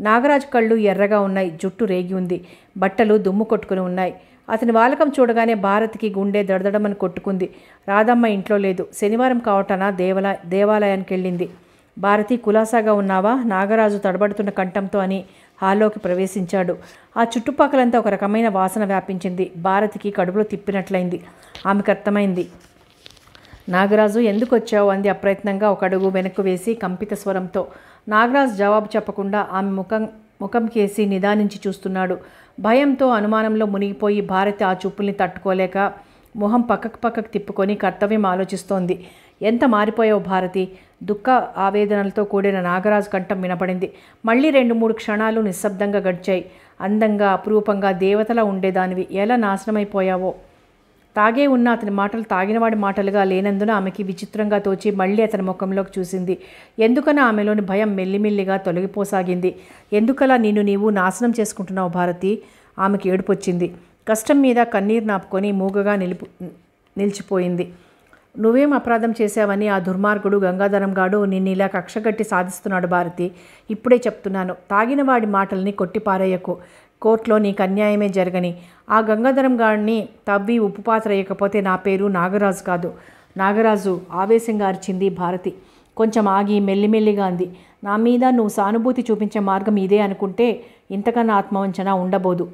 నాగరాజు కళ్ళు ఎర్రగా ఉన్నాయి జుట్టు రేగి ఉంది బట్టలు దుమ్ము కొట్టుకుని ఉన్నాయి అతని వాలకం చూడగానే భారత్కి గుండె దడదడమని కొట్టుకుంది రాధమ్మ ఇంట్లో లేదు శనివారం కావటన దేవలా దేవాలయానికి వెళ్ళింది భారతి కులాసాగా ఉన్నావా నాగరాజు తడబడుతున్న కంఠంతో అని హాల్లోకి ప్రవేశించాడు ఆ చుట్టుపక్కలంతా ఒక రకమైన వాసన వ్యాపించింది భారతికి కడుపులో తిప్పినట్లయింది ఆమెకు అర్థమైంది నాగరాజు ఎందుకు వచ్చావు అంది అప్రయత్నంగా ఒక అడుగు వెనక్కు వేసి కంపిత స్వరంతో నాగరాజ్ జవాబు చెప్పకుండా ఆమె ముఖం ముఖం కేసి నిదానించి చూస్తున్నాడు భయంతో అనుమానంలో మునిగిపోయి భారతి ఆ చూపుల్ని తట్టుకోలేక మొహం పక్కకు పక్కకు తిప్పుకొని కర్తవ్యం ఆలోచిస్తోంది ఎంత మారిపోయావు భారతి దుఃఖ ఆవేదనలతో కూడిన నాగరాజు కంఠం వినపడింది మళ్ళీ రెండు మూడు క్షణాలు నిశ్శబ్దంగా గడిచాయి అందంగా అపురూపంగా దేవతలా ఉండేదానివి ఎలా నాశనమైపోయావో తాగే ఉన్న అతని మాటలు తాగినవాడి మాటలుగా లేనందున ఆమెకి విచిత్రంగా తోచి మళ్ళీ అతని ముఖంలోకి చూసింది ఎందుకన ఆమెలోని భయం మెల్లిమెల్లిగా తొలగిపోసాగింది ఎందుకలా నిన్ను నీవు నాశనం చేసుకుంటున్నావు భారతి ఆమెకి ఏడుపొచ్చింది కష్టం మీద కన్నీరు నాపుకొని మూగగా నిలిపి నిలిచిపోయింది నువ్వేం అపరాధం చేశావని ఆ దుర్మార్గుడు గంగాధరం గాడు నిన్ను ఇలా కక్షగట్టి సాధిస్తున్నాడు భారతి ఇప్పుడే చెప్తున్నాను తాగిన వాడి మాటల్ని కొట్టిపారేయకు కోర్టులో నీకు అన్యాయమే జరగని ఆ గంగాధరం గారిని తవ్వి ఉప్పు పాత్ర వేయకపోతే నా పేరు నాగరాజు కాదు నాగరాజు ఆవేశంగా అరిచింది భారతి కొంచెం ఆగి మెల్లిమెల్లిగా అంది నా మీద నువ్వు సానుభూతి చూపించే మార్గం ఇదే అనుకుంటే ఇంతకన్నా ఆత్మవంచన ఉండబోదు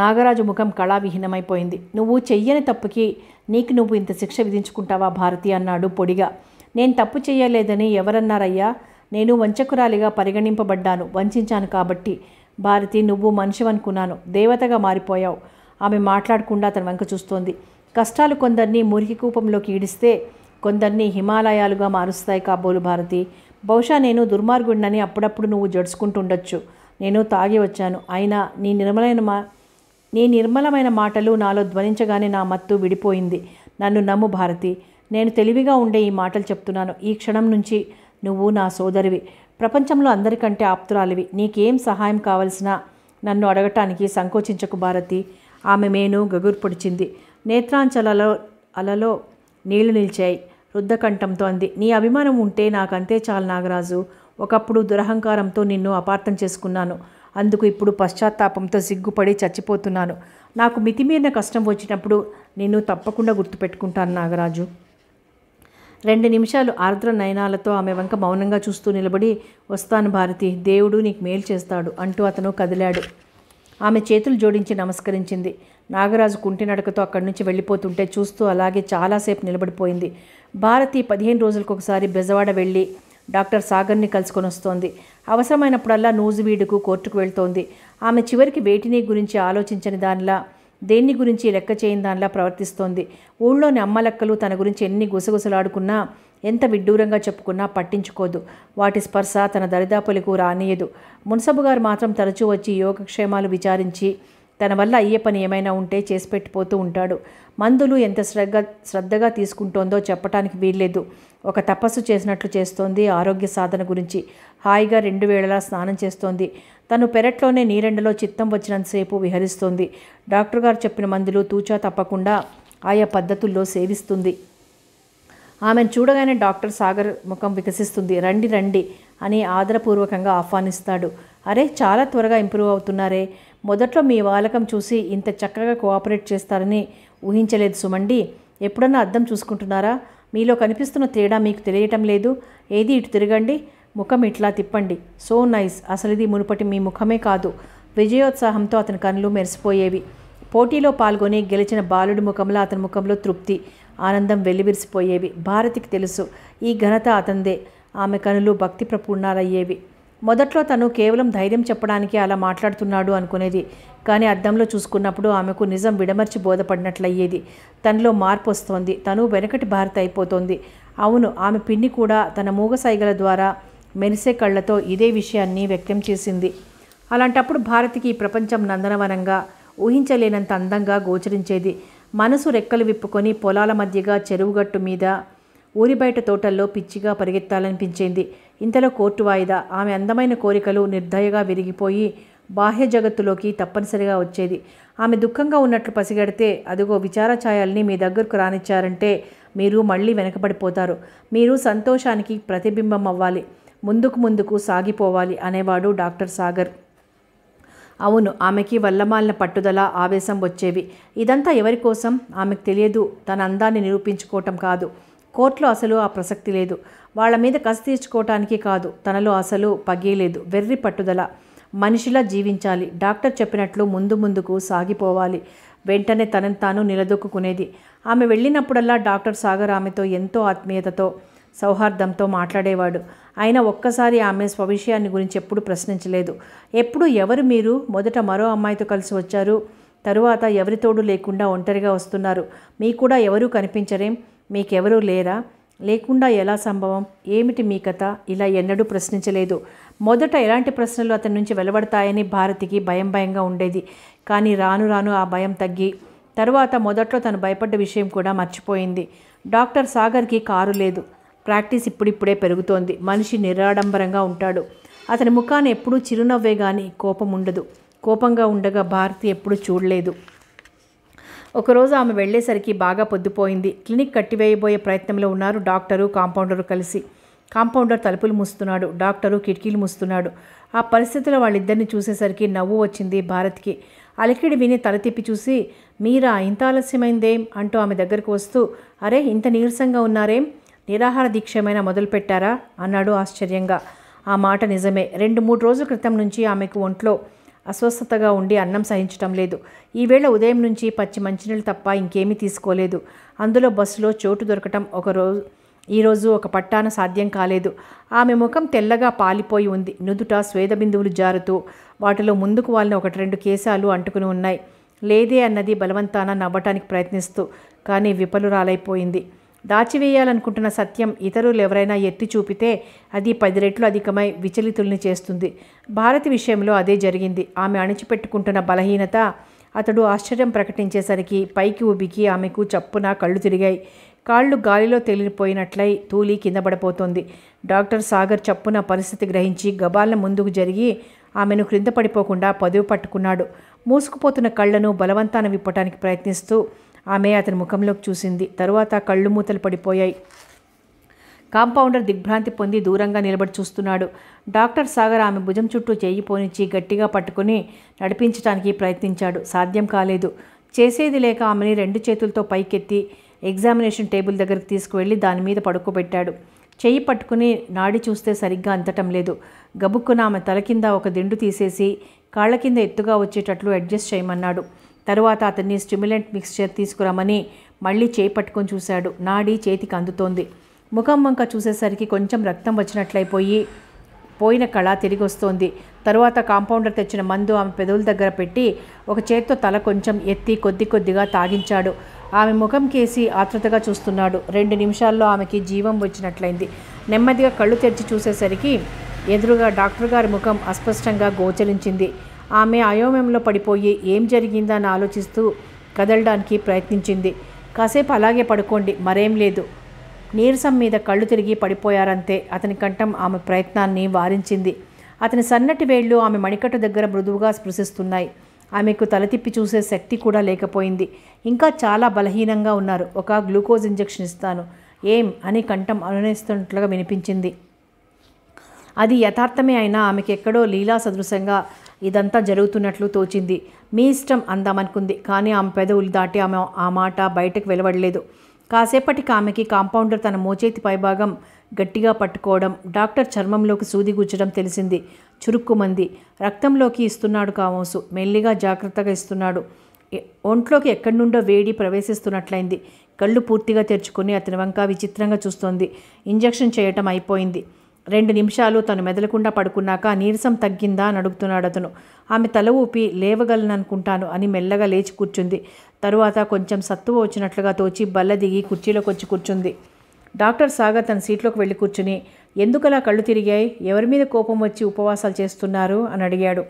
నాగరాజు ముఖం కళావిహీనమైపోయింది నువ్వు చెయ్యని తప్పుకి నీకు నువ్వు ఇంత శిక్ష విధించుకుంటావా భారతి అన్నాడు పొడిగా నేను తప్పు చేయలేదని ఎవరన్నారయ్యా నేను వంచకురాలిగా పరిగణింపబడ్డాను వంచాను కాబట్టి భారతి నువ్వు మనిషి అనుకున్నాను దేవతగా మారిపోయావు ఆమె మాట్లాడకుండా తన వెంక చూస్తోంది కష్టాలు కొందరిని మురికి కూపంలోకి ఈడిస్తే కొందరిని హిమాలయాలుగా మారుస్తాయి కాబోలు భారతి బహుశా నేను దుర్మార్గుడినని అప్పుడప్పుడు నువ్వు జడుచుకుంటుండొచ్చు నేను తాగి వచ్చాను అయినా నీ నిర్మలైన మా నీ నిర్మలమైన మాటలు నాలో ధ్వనించగానే నా మత్తు విడిపోయింది నన్ను నమ్ము భారతి నేను తెలివిగా ఉండే ఈ మాటలు చెప్తున్నాను ఈ క్షణం నుంచి నువ్వు నా సోదరివి ప్రపంచంలో అందరికంటే ఆప్తురాలివి నీకేం సహాయం కావలసినా నన్ను అడగటానికి సంకోచించకు భారతి ఆమె మేను గగుర్పొడిచింది నేత్రాంచలలో అలలో నీళ్లు నిలిచాయి రుద్ధకంఠంతో అంది నీ అభిమానం ఉంటే నాకంతే చాలు నాగరాజు ఒకప్పుడు దురహంకారంతో నిన్ను అపార్థం చేసుకున్నాను అందుకు ఇప్పుడు పశ్చాత్తాపంతో సిగ్గుపడి చచ్చిపోతున్నాను నాకు మితిమీరిన కష్టం వచ్చినప్పుడు నేను తప్పకుండా గుర్తుపెట్టుకుంటాను నాగరాజు రెండు నిమిషాలు ఆర్ద్ర నయనాలతో ఆమె వంక మౌనంగా చూస్తూ నిలబడి వస్తాను భారతి దేవుడు నీకు మేలు చేస్తాడు అంటూ అతను కదిలాడు ఆమె చేతులు జోడించి నమస్కరించింది నాగరాజు కుంటి నడకతో అక్కడి నుంచి వెళ్ళిపోతుంటే చూస్తూ అలాగే చాలాసేపు నిలబడిపోయింది భారతి పదిహేను రోజులకు ఒకసారి బెజవాడ వెళ్ళి డాక్టర్ సాగర్ని కలుసుకొని వస్తోంది అవసరమైనప్పుడల్లా నూజువీడుకు కోర్టుకు వెళ్తోంది ఆమె చివరికి వేటిని గురించి ఆలోచించని దానిలా దేన్ని గురించి లెక్క చేయని దానిలా ప్రవర్తిస్తోంది ఊళ్ళోని అమ్మలెక్కలు తన గురించి ఎన్ని గుసగుసలాడుకున్నా ఎంత విడ్డూరంగా చెప్పుకున్నా పట్టించుకోదు వాటి స్పర్శ తన దరిదాపులకు రానియదు మున్సబు గారు మాత్రం తరచూ వచ్చి యోగక్షేమాలు విచారించి తన వల్ల అయ్యే పని ఏమైనా ఉంటే చేసి పెట్టిపోతూ ఉంటాడు మందులు ఎంత శ్రద్ధ శ్రద్ధగా తీసుకుంటోందో చెప్పటానికి వీల్లేదు ఒక తపస్సు చేసినట్లు చేస్తోంది ఆరోగ్య సాధన గురించి హాయిగా రెండు వేళలా స్నానం చేస్తోంది తను పెరట్లోనే నీరెండలో చిత్తం వచ్చినంతసేపు విహరిస్తోంది డాక్టర్ గారు చెప్పిన మందులు తూచా తప్పకుండా ఆయా పద్ధతుల్లో సేవిస్తుంది ఆమెను చూడగానే డాక్టర్ సాగర్ ముఖం వికసిస్తుంది రండి రండి అని ఆదరపూర్వకంగా ఆహ్వానిస్తాడు అరే చాలా త్వరగా ఇంప్రూవ్ అవుతున్నారే మొదట్లో మీ వాలకం చూసి ఇంత చక్కగా కోఆపరేట్ చేస్తారని ఊహించలేదు సుమండి ఎప్పుడన్నా అర్థం చూసుకుంటున్నారా మీలో కనిపిస్తున్న తేడా మీకు తెలియటం లేదు ఏది ఇటు తిరగండి ముఖం ఇట్లా తిప్పండి సో నైస్ అసలు ఇది మునుపటి మీ ముఖమే కాదు విజయోత్సాహంతో అతని కనులు మెరిసిపోయేవి పోటీలో పాల్గొని గెలిచిన బాలుడి ముఖంలో అతని ముఖంలో తృప్తి ఆనందం వెల్లివిరిసిపోయేవి భారతికి తెలుసు ఈ ఘనత అతందే ఆమె కనులు భక్తి ప్రపూర్ణాలయ్యేవి మొదట్లో తను కేవలం ధైర్యం చెప్పడానికి అలా మాట్లాడుతున్నాడు అనుకునేది కానీ అద్దంలో చూసుకున్నప్పుడు ఆమెకు నిజం విడమర్చి బోధపడినట్లయ్యేది తనలో మార్పు వస్తోంది తను వెనకటి భారత అయిపోతోంది అవును ఆమె పిన్ని కూడా తన మూగ సైగల ద్వారా మెరిసే కళ్ళతో ఇదే విషయాన్ని వ్యక్తం చేసింది అలాంటప్పుడు భారతికి ఈ ప్రపంచం నందనవనంగా ఊహించలేనంత అందంగా గోచరించేది మనసు రెక్కలు విప్పుకొని పొలాల మధ్యగా చెరువుగట్టు మీద ఊరి బయట తోటల్లో పిచ్చిగా పరిగెత్తాలనిపించింది ఇంతలో కోర్టు వాయిదా ఆమె అందమైన కోరికలు నిర్దయగా విరిగిపోయి బాహ్య జగత్తులోకి తప్పనిసరిగా వచ్చేది ఆమె దుఃఖంగా ఉన్నట్లు పసిగడితే అదిగో విచార ఛాయల్ని మీ దగ్గరకు రానిచ్చారంటే మీరు మళ్ళీ వెనకబడిపోతారు మీరు సంతోషానికి ప్రతిబింబం అవ్వాలి ముందుకు ముందుకు సాగిపోవాలి అనేవాడు డాక్టర్ సాగర్ అవును ఆమెకి వల్లమాలిన పట్టుదల ఆవేశం వచ్చేవి ఇదంతా ఎవరి కోసం ఆమెకు తెలియదు తన అందాన్ని నిరూపించుకోవటం కాదు కోర్టులో అసలు ఆ ప్రసక్తి లేదు వాళ్ళ మీద కసి తీర్చుకోవటానికి కాదు తనలో అసలు పగేలేదు వెర్రి పట్టుదల మనిషిలా జీవించాలి డాక్టర్ చెప్పినట్లు ముందు ముందుకు సాగిపోవాలి వెంటనే తనని తాను నిలదొక్కునేది ఆమె వెళ్ళినప్పుడల్లా డాక్టర్ సాగర్ ఆమెతో ఎంతో ఆత్మీయతతో సౌహార్దంతో మాట్లాడేవాడు ఆయన ఒక్కసారి ఆమె స్వవిషయాన్ని గురించి ఎప్పుడు ప్రశ్నించలేదు ఎప్పుడు ఎవరు మీరు మొదట మరో అమ్మాయితో కలిసి వచ్చారు తరువాత ఎవరితోడు లేకుండా ఒంటరిగా వస్తున్నారు మీ కూడా ఎవరూ కనిపించరేం మీకెవరూ లేరా లేకుండా ఎలా సంభవం ఏమిటి మీ కథ ఇలా ఎన్నడూ ప్రశ్నించలేదు మొదట ఎలాంటి ప్రశ్నలు అతని నుంచి వెలువడతాయని భారతికి భయం భయంగా ఉండేది కానీ రాను రాను ఆ భయం తగ్గి తరువాత మొదట్లో తను భయపడ్డ విషయం కూడా మర్చిపోయింది డాక్టర్ సాగర్కి కారు లేదు ప్రాక్టీస్ ఇప్పుడిప్పుడే పెరుగుతోంది మనిషి నిరాడంబరంగా ఉంటాడు అతని ముఖాన్ని ఎప్పుడూ చిరునవ్వే కానీ కోపం ఉండదు కోపంగా ఉండగా భారతి ఎప్పుడూ చూడలేదు ఒకరోజు ఆమె వెళ్లేసరికి బాగా పొద్దుపోయింది క్లినిక్ కట్టివేయబోయే ప్రయత్నంలో ఉన్నారు డాక్టరు కాంపౌండరు కలిసి కాంపౌండర్ తలుపులు మూస్తున్నాడు డాక్టరు కిటికీలు మూస్తున్నాడు ఆ పరిస్థితిలో వాళ్ళిద్దరిని చూసేసరికి నవ్వు వచ్చింది భారత్కి అలికిడి విని తల తిప్పి చూసి మీరా ఇంత ఆలస్యమైందేం అంటూ ఆమె దగ్గరకు వస్తూ అరే ఇంత నీరసంగా ఉన్నారేం నిరాహార దీక్ష ఏమైనా మొదలుపెట్టారా అన్నాడు ఆశ్చర్యంగా ఆ మాట నిజమే రెండు మూడు రోజుల క్రితం నుంచి ఆమెకు ఒంట్లో అస్వస్థతగా ఉండి అన్నం సహించటం లేదు ఈవేళ ఉదయం నుంచి పచ్చి మంచినీళ్ళు తప్ప ఇంకేమీ తీసుకోలేదు అందులో బస్సులో చోటు దొరకటం ఒక రోజు ఈరోజు ఒక పట్టాన సాధ్యం కాలేదు ఆమె ముఖం తెల్లగా పాలిపోయి ఉంది నుదుట స్వేద బిందువులు జారుతూ వాటిలో ముందుకు వాళ్ళని ఒకటి రెండు కేశాలు అంటుకుని ఉన్నాయి లేదే అన్నది బలవంతాన నవ్వటానికి ప్రయత్నిస్తూ కానీ విఫలురాలైపోయింది దాచివేయాలనుకుంటున్న సత్యం ఇతరులు ఎవరైనా ఎత్తి చూపితే అది పది రెట్లు అధికమై విచలితుల్ని చేస్తుంది భారతి విషయంలో అదే జరిగింది ఆమె అణిచిపెట్టుకుంటున్న బలహీనత అతడు ఆశ్చర్యం ప్రకటించేసరికి పైకి ఉబికి ఆమెకు చప్పున కళ్ళు తిరిగాయి కాళ్ళు గాలిలో తేలిపోయినట్లయి తూలి కిందపడిపోతుంది డాక్టర్ సాగర్ చప్పున పరిస్థితి గ్రహించి గబాలను ముందుకు జరిగి ఆమెను క్రింద పడిపోకుండా పదువు పట్టుకున్నాడు మూసుకుపోతున్న కళ్లను బలవంతాన విప్పటానికి ప్రయత్నిస్తూ ఆమె అతని ముఖంలోకి చూసింది తరువాత కళ్ళు మూతలు పడిపోయాయి కాంపౌండర్ దిగ్భ్రాంతి పొంది దూరంగా నిలబడి చూస్తున్నాడు డాక్టర్ సాగర్ ఆమె భుజం చుట్టూ చేయి పోనిచ్చి గట్టిగా పట్టుకుని నడిపించడానికి ప్రయత్నించాడు సాధ్యం కాలేదు చేసేది లేక ఆమెని రెండు చేతులతో పైకెత్తి ఎగ్జామినేషన్ టేబుల్ దగ్గరికి తీసుకువెళ్ళి దాని మీద పడుకోబెట్టాడు చెయ్యి పట్టుకుని నాడి చూస్తే సరిగ్గా అందటం లేదు గబుక్కున ఆమె తల కింద ఒక దిండు తీసేసి కాళ్ళ కింద ఎత్తుగా వచ్చేటట్లు అడ్జస్ట్ చేయమన్నాడు తరువాత అతన్ని స్టిమ్యులెంట్ మిక్స్చర్ తీసుకురమ్మని మళ్ళీ చేపట్టుకొని చూశాడు నాడీ చేతికి అందుతోంది ముఖం వంక చూసేసరికి కొంచెం రక్తం వచ్చినట్లయిపోయి పోయిన కళ తిరిగి వస్తోంది తరువాత కాంపౌండర్ తెచ్చిన మందు ఆమె పెదవుల దగ్గర పెట్టి ఒక చేత్తో తల కొంచెం ఎత్తి కొద్ది కొద్దిగా తాగించాడు ఆమె ముఖం కేసి ఆతృతగా చూస్తున్నాడు రెండు నిమిషాల్లో ఆమెకి జీవం వచ్చినట్లయింది నెమ్మదిగా కళ్ళు తెరిచి చూసేసరికి ఎదురుగా డాక్టర్ గారి ముఖం అస్పష్టంగా గోచరించింది ఆమె అయోమయంలో పడిపోయి ఏం జరిగిందని ఆలోచిస్తూ కదలడానికి ప్రయత్నించింది కాసేపు అలాగే పడుకోండి మరేం లేదు నీరసం మీద కళ్ళు తిరిగి పడిపోయారంతే అతని కంఠం ఆమె ప్రయత్నాన్ని వారించింది అతని సన్నటి వేళ్ళు ఆమె మణికట్టు దగ్గర మృదువుగా స్పృశిస్తున్నాయి ఆమెకు తల తిప్పి చూసే శక్తి కూడా లేకపోయింది ఇంకా చాలా బలహీనంగా ఉన్నారు ఒక గ్లూకోజ్ ఇంజెక్షన్ ఇస్తాను ఏం అని కంఠం అనునేస్తున్నట్లుగా వినిపించింది అది యథార్థమే అయినా ఆమెకి ఎక్కడో లీలా సదృశంగా ఇదంతా జరుగుతున్నట్లు తోచింది మీ ఇష్టం అందామనుకుంది కానీ ఆమె పెదవులు దాటి ఆమె ఆ మాట బయటకు వెలువడలేదు కాసేపటికి ఆమెకి కాంపౌండర్ తన మోచేతి పైభాగం గట్టిగా పట్టుకోవడం డాక్టర్ చర్మంలోకి సూది గుచ్చడం తెలిసింది చురుక్కుమంది రక్తంలోకి ఇస్తున్నాడు కామోసు మెల్లిగా జాగ్రత్తగా ఇస్తున్నాడు ఒంట్లోకి ఎక్కడి నుండో వేడి ప్రవేశిస్తున్నట్లయింది కళ్ళు పూర్తిగా తెరుచుకుని అతని వంక విచిత్రంగా చూస్తోంది ఇంజెక్షన్ చేయటం అయిపోయింది రెండు నిమిషాలు తను మెదలకుండా పడుకున్నాక నీరసం తగ్గిందా అని అడుగుతున్నాడు అతను ఆమె తల ఊపి లేవగలననుకుంటాను అని మెల్లగా లేచి కూర్చుంది తరువాత కొంచెం సత్తువ వచ్చినట్లుగా తోచి బల్ల దిగి కుర్చీలోకి వచ్చి కూర్చుంది డాక్టర్ సాగర్ తన సీట్లోకి వెళ్ళి కూర్చుని ఎందుకలా కళ్ళు తిరిగాయి ఎవరి మీద కోపం వచ్చి ఉపవాసాలు చేస్తున్నారు అని అడిగాడు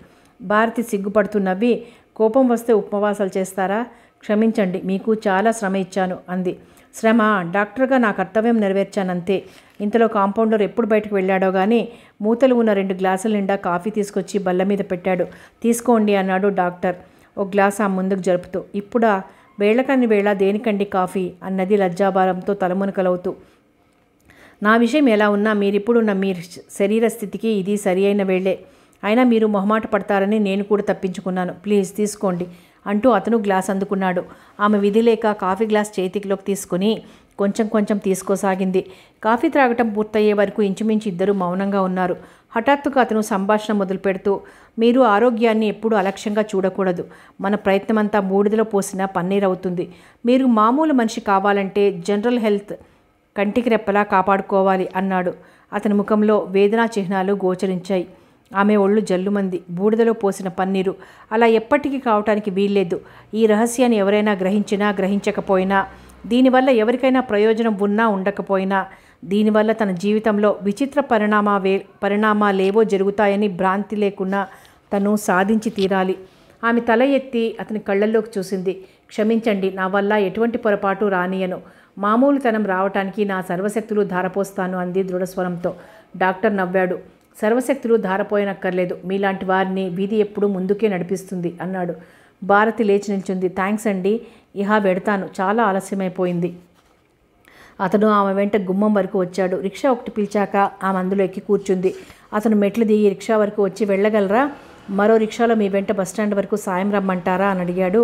భారతి సిగ్గుపడుతూ నవ్వి కోపం వస్తే ఉపవాసాలు చేస్తారా క్షమించండి మీకు చాలా శ్రమ ఇచ్చాను అంది శ్రమ డాక్టర్గా నా కర్తవ్యం నెరవేర్చానంతే ఇంతలో కాంపౌండర్ ఎప్పుడు బయటకు వెళ్ళాడో కానీ మూతలు ఉన్న రెండు గ్లాసుల నిండా కాఫీ తీసుకొచ్చి బల్ల మీద పెట్టాడు తీసుకోండి అన్నాడు డాక్టర్ ఒక గ్లాస్ ఆ ముందుకు జరుపుతూ ఇప్పుడా వేళకని వేళ దేనికండి కాఫీ అన్నది లజ్జాభారంతో తలమునకలవుతూ నా విషయం ఎలా ఉన్నా మీరిప్పుడున్న మీ శరీర స్థితికి ఇది సరి అయిన వేళే అయినా మీరు మొహమాట పడతారని నేను కూడా తప్పించుకున్నాను ప్లీజ్ తీసుకోండి అంటూ అతను గ్లాస్ అందుకున్నాడు ఆమె విధి లేక కాఫీ గ్లాస్ చేతికిలోకి తీసుకుని కొంచెం కొంచెం తీసుకోసాగింది కాఫీ త్రాగటం పూర్తయ్యే వరకు ఇంచుమించు ఇద్దరు మౌనంగా ఉన్నారు హఠాత్తుగా అతను సంభాషణ మొదలు పెడుతూ మీరు ఆరోగ్యాన్ని ఎప్పుడూ అలక్ష్యంగా చూడకూడదు మన ప్రయత్నమంతా బూడిదలో పోసిన పన్నీర్ అవుతుంది మీరు మామూలు మనిషి కావాలంటే జనరల్ హెల్త్ కంటికి రెప్పలా కాపాడుకోవాలి అన్నాడు అతని ముఖంలో వేదనా చిహ్నాలు గోచరించాయి ఆమె ఒళ్ళు జల్లుమంది బూడిదలో పోసిన పన్నీరు అలా ఎప్పటికీ కావటానికి వీల్లేదు ఈ రహస్యాన్ని ఎవరైనా గ్రహించినా గ్రహించకపోయినా దీనివల్ల ఎవరికైనా ప్రయోజనం ఉన్నా ఉండకపోయినా దీనివల్ల తన జీవితంలో విచిత్ర పరిణామా వే పరిణామాలేవో జరుగుతాయని భ్రాంతి లేకుండా తను సాధించి తీరాలి ఆమె తల ఎత్తి అతని కళ్ళల్లోకి చూసింది క్షమించండి నా వల్ల ఎటువంటి పొరపాటు రానియను మామూలుతనం రావటానికి నా సర్వశక్తులు ధారపోస్తాను అంది దృఢస్వరంతో డాక్టర్ నవ్వాడు సర్వశక్తులు ధారపోయనక్కర్లేదు మీలాంటి వారిని వీధి ఎప్పుడు ముందుకే నడిపిస్తుంది అన్నాడు భారతి లేచి నిల్చుంది థ్యాంక్స్ అండి ఇహా వెడతాను చాలా ఆలస్యమైపోయింది అతను ఆమె వెంట గుమ్మం వరకు వచ్చాడు రిక్షా ఒకటి పిలిచాక ఆమె అందులో ఎక్కి కూర్చుంది అతను మెట్లు దిగి రిక్షా వరకు వచ్చి వెళ్ళగలరా మరో రిక్షాలో మీ వెంట బస్టాండ్ వరకు సాయం రమ్మంటారా అని అడిగాడు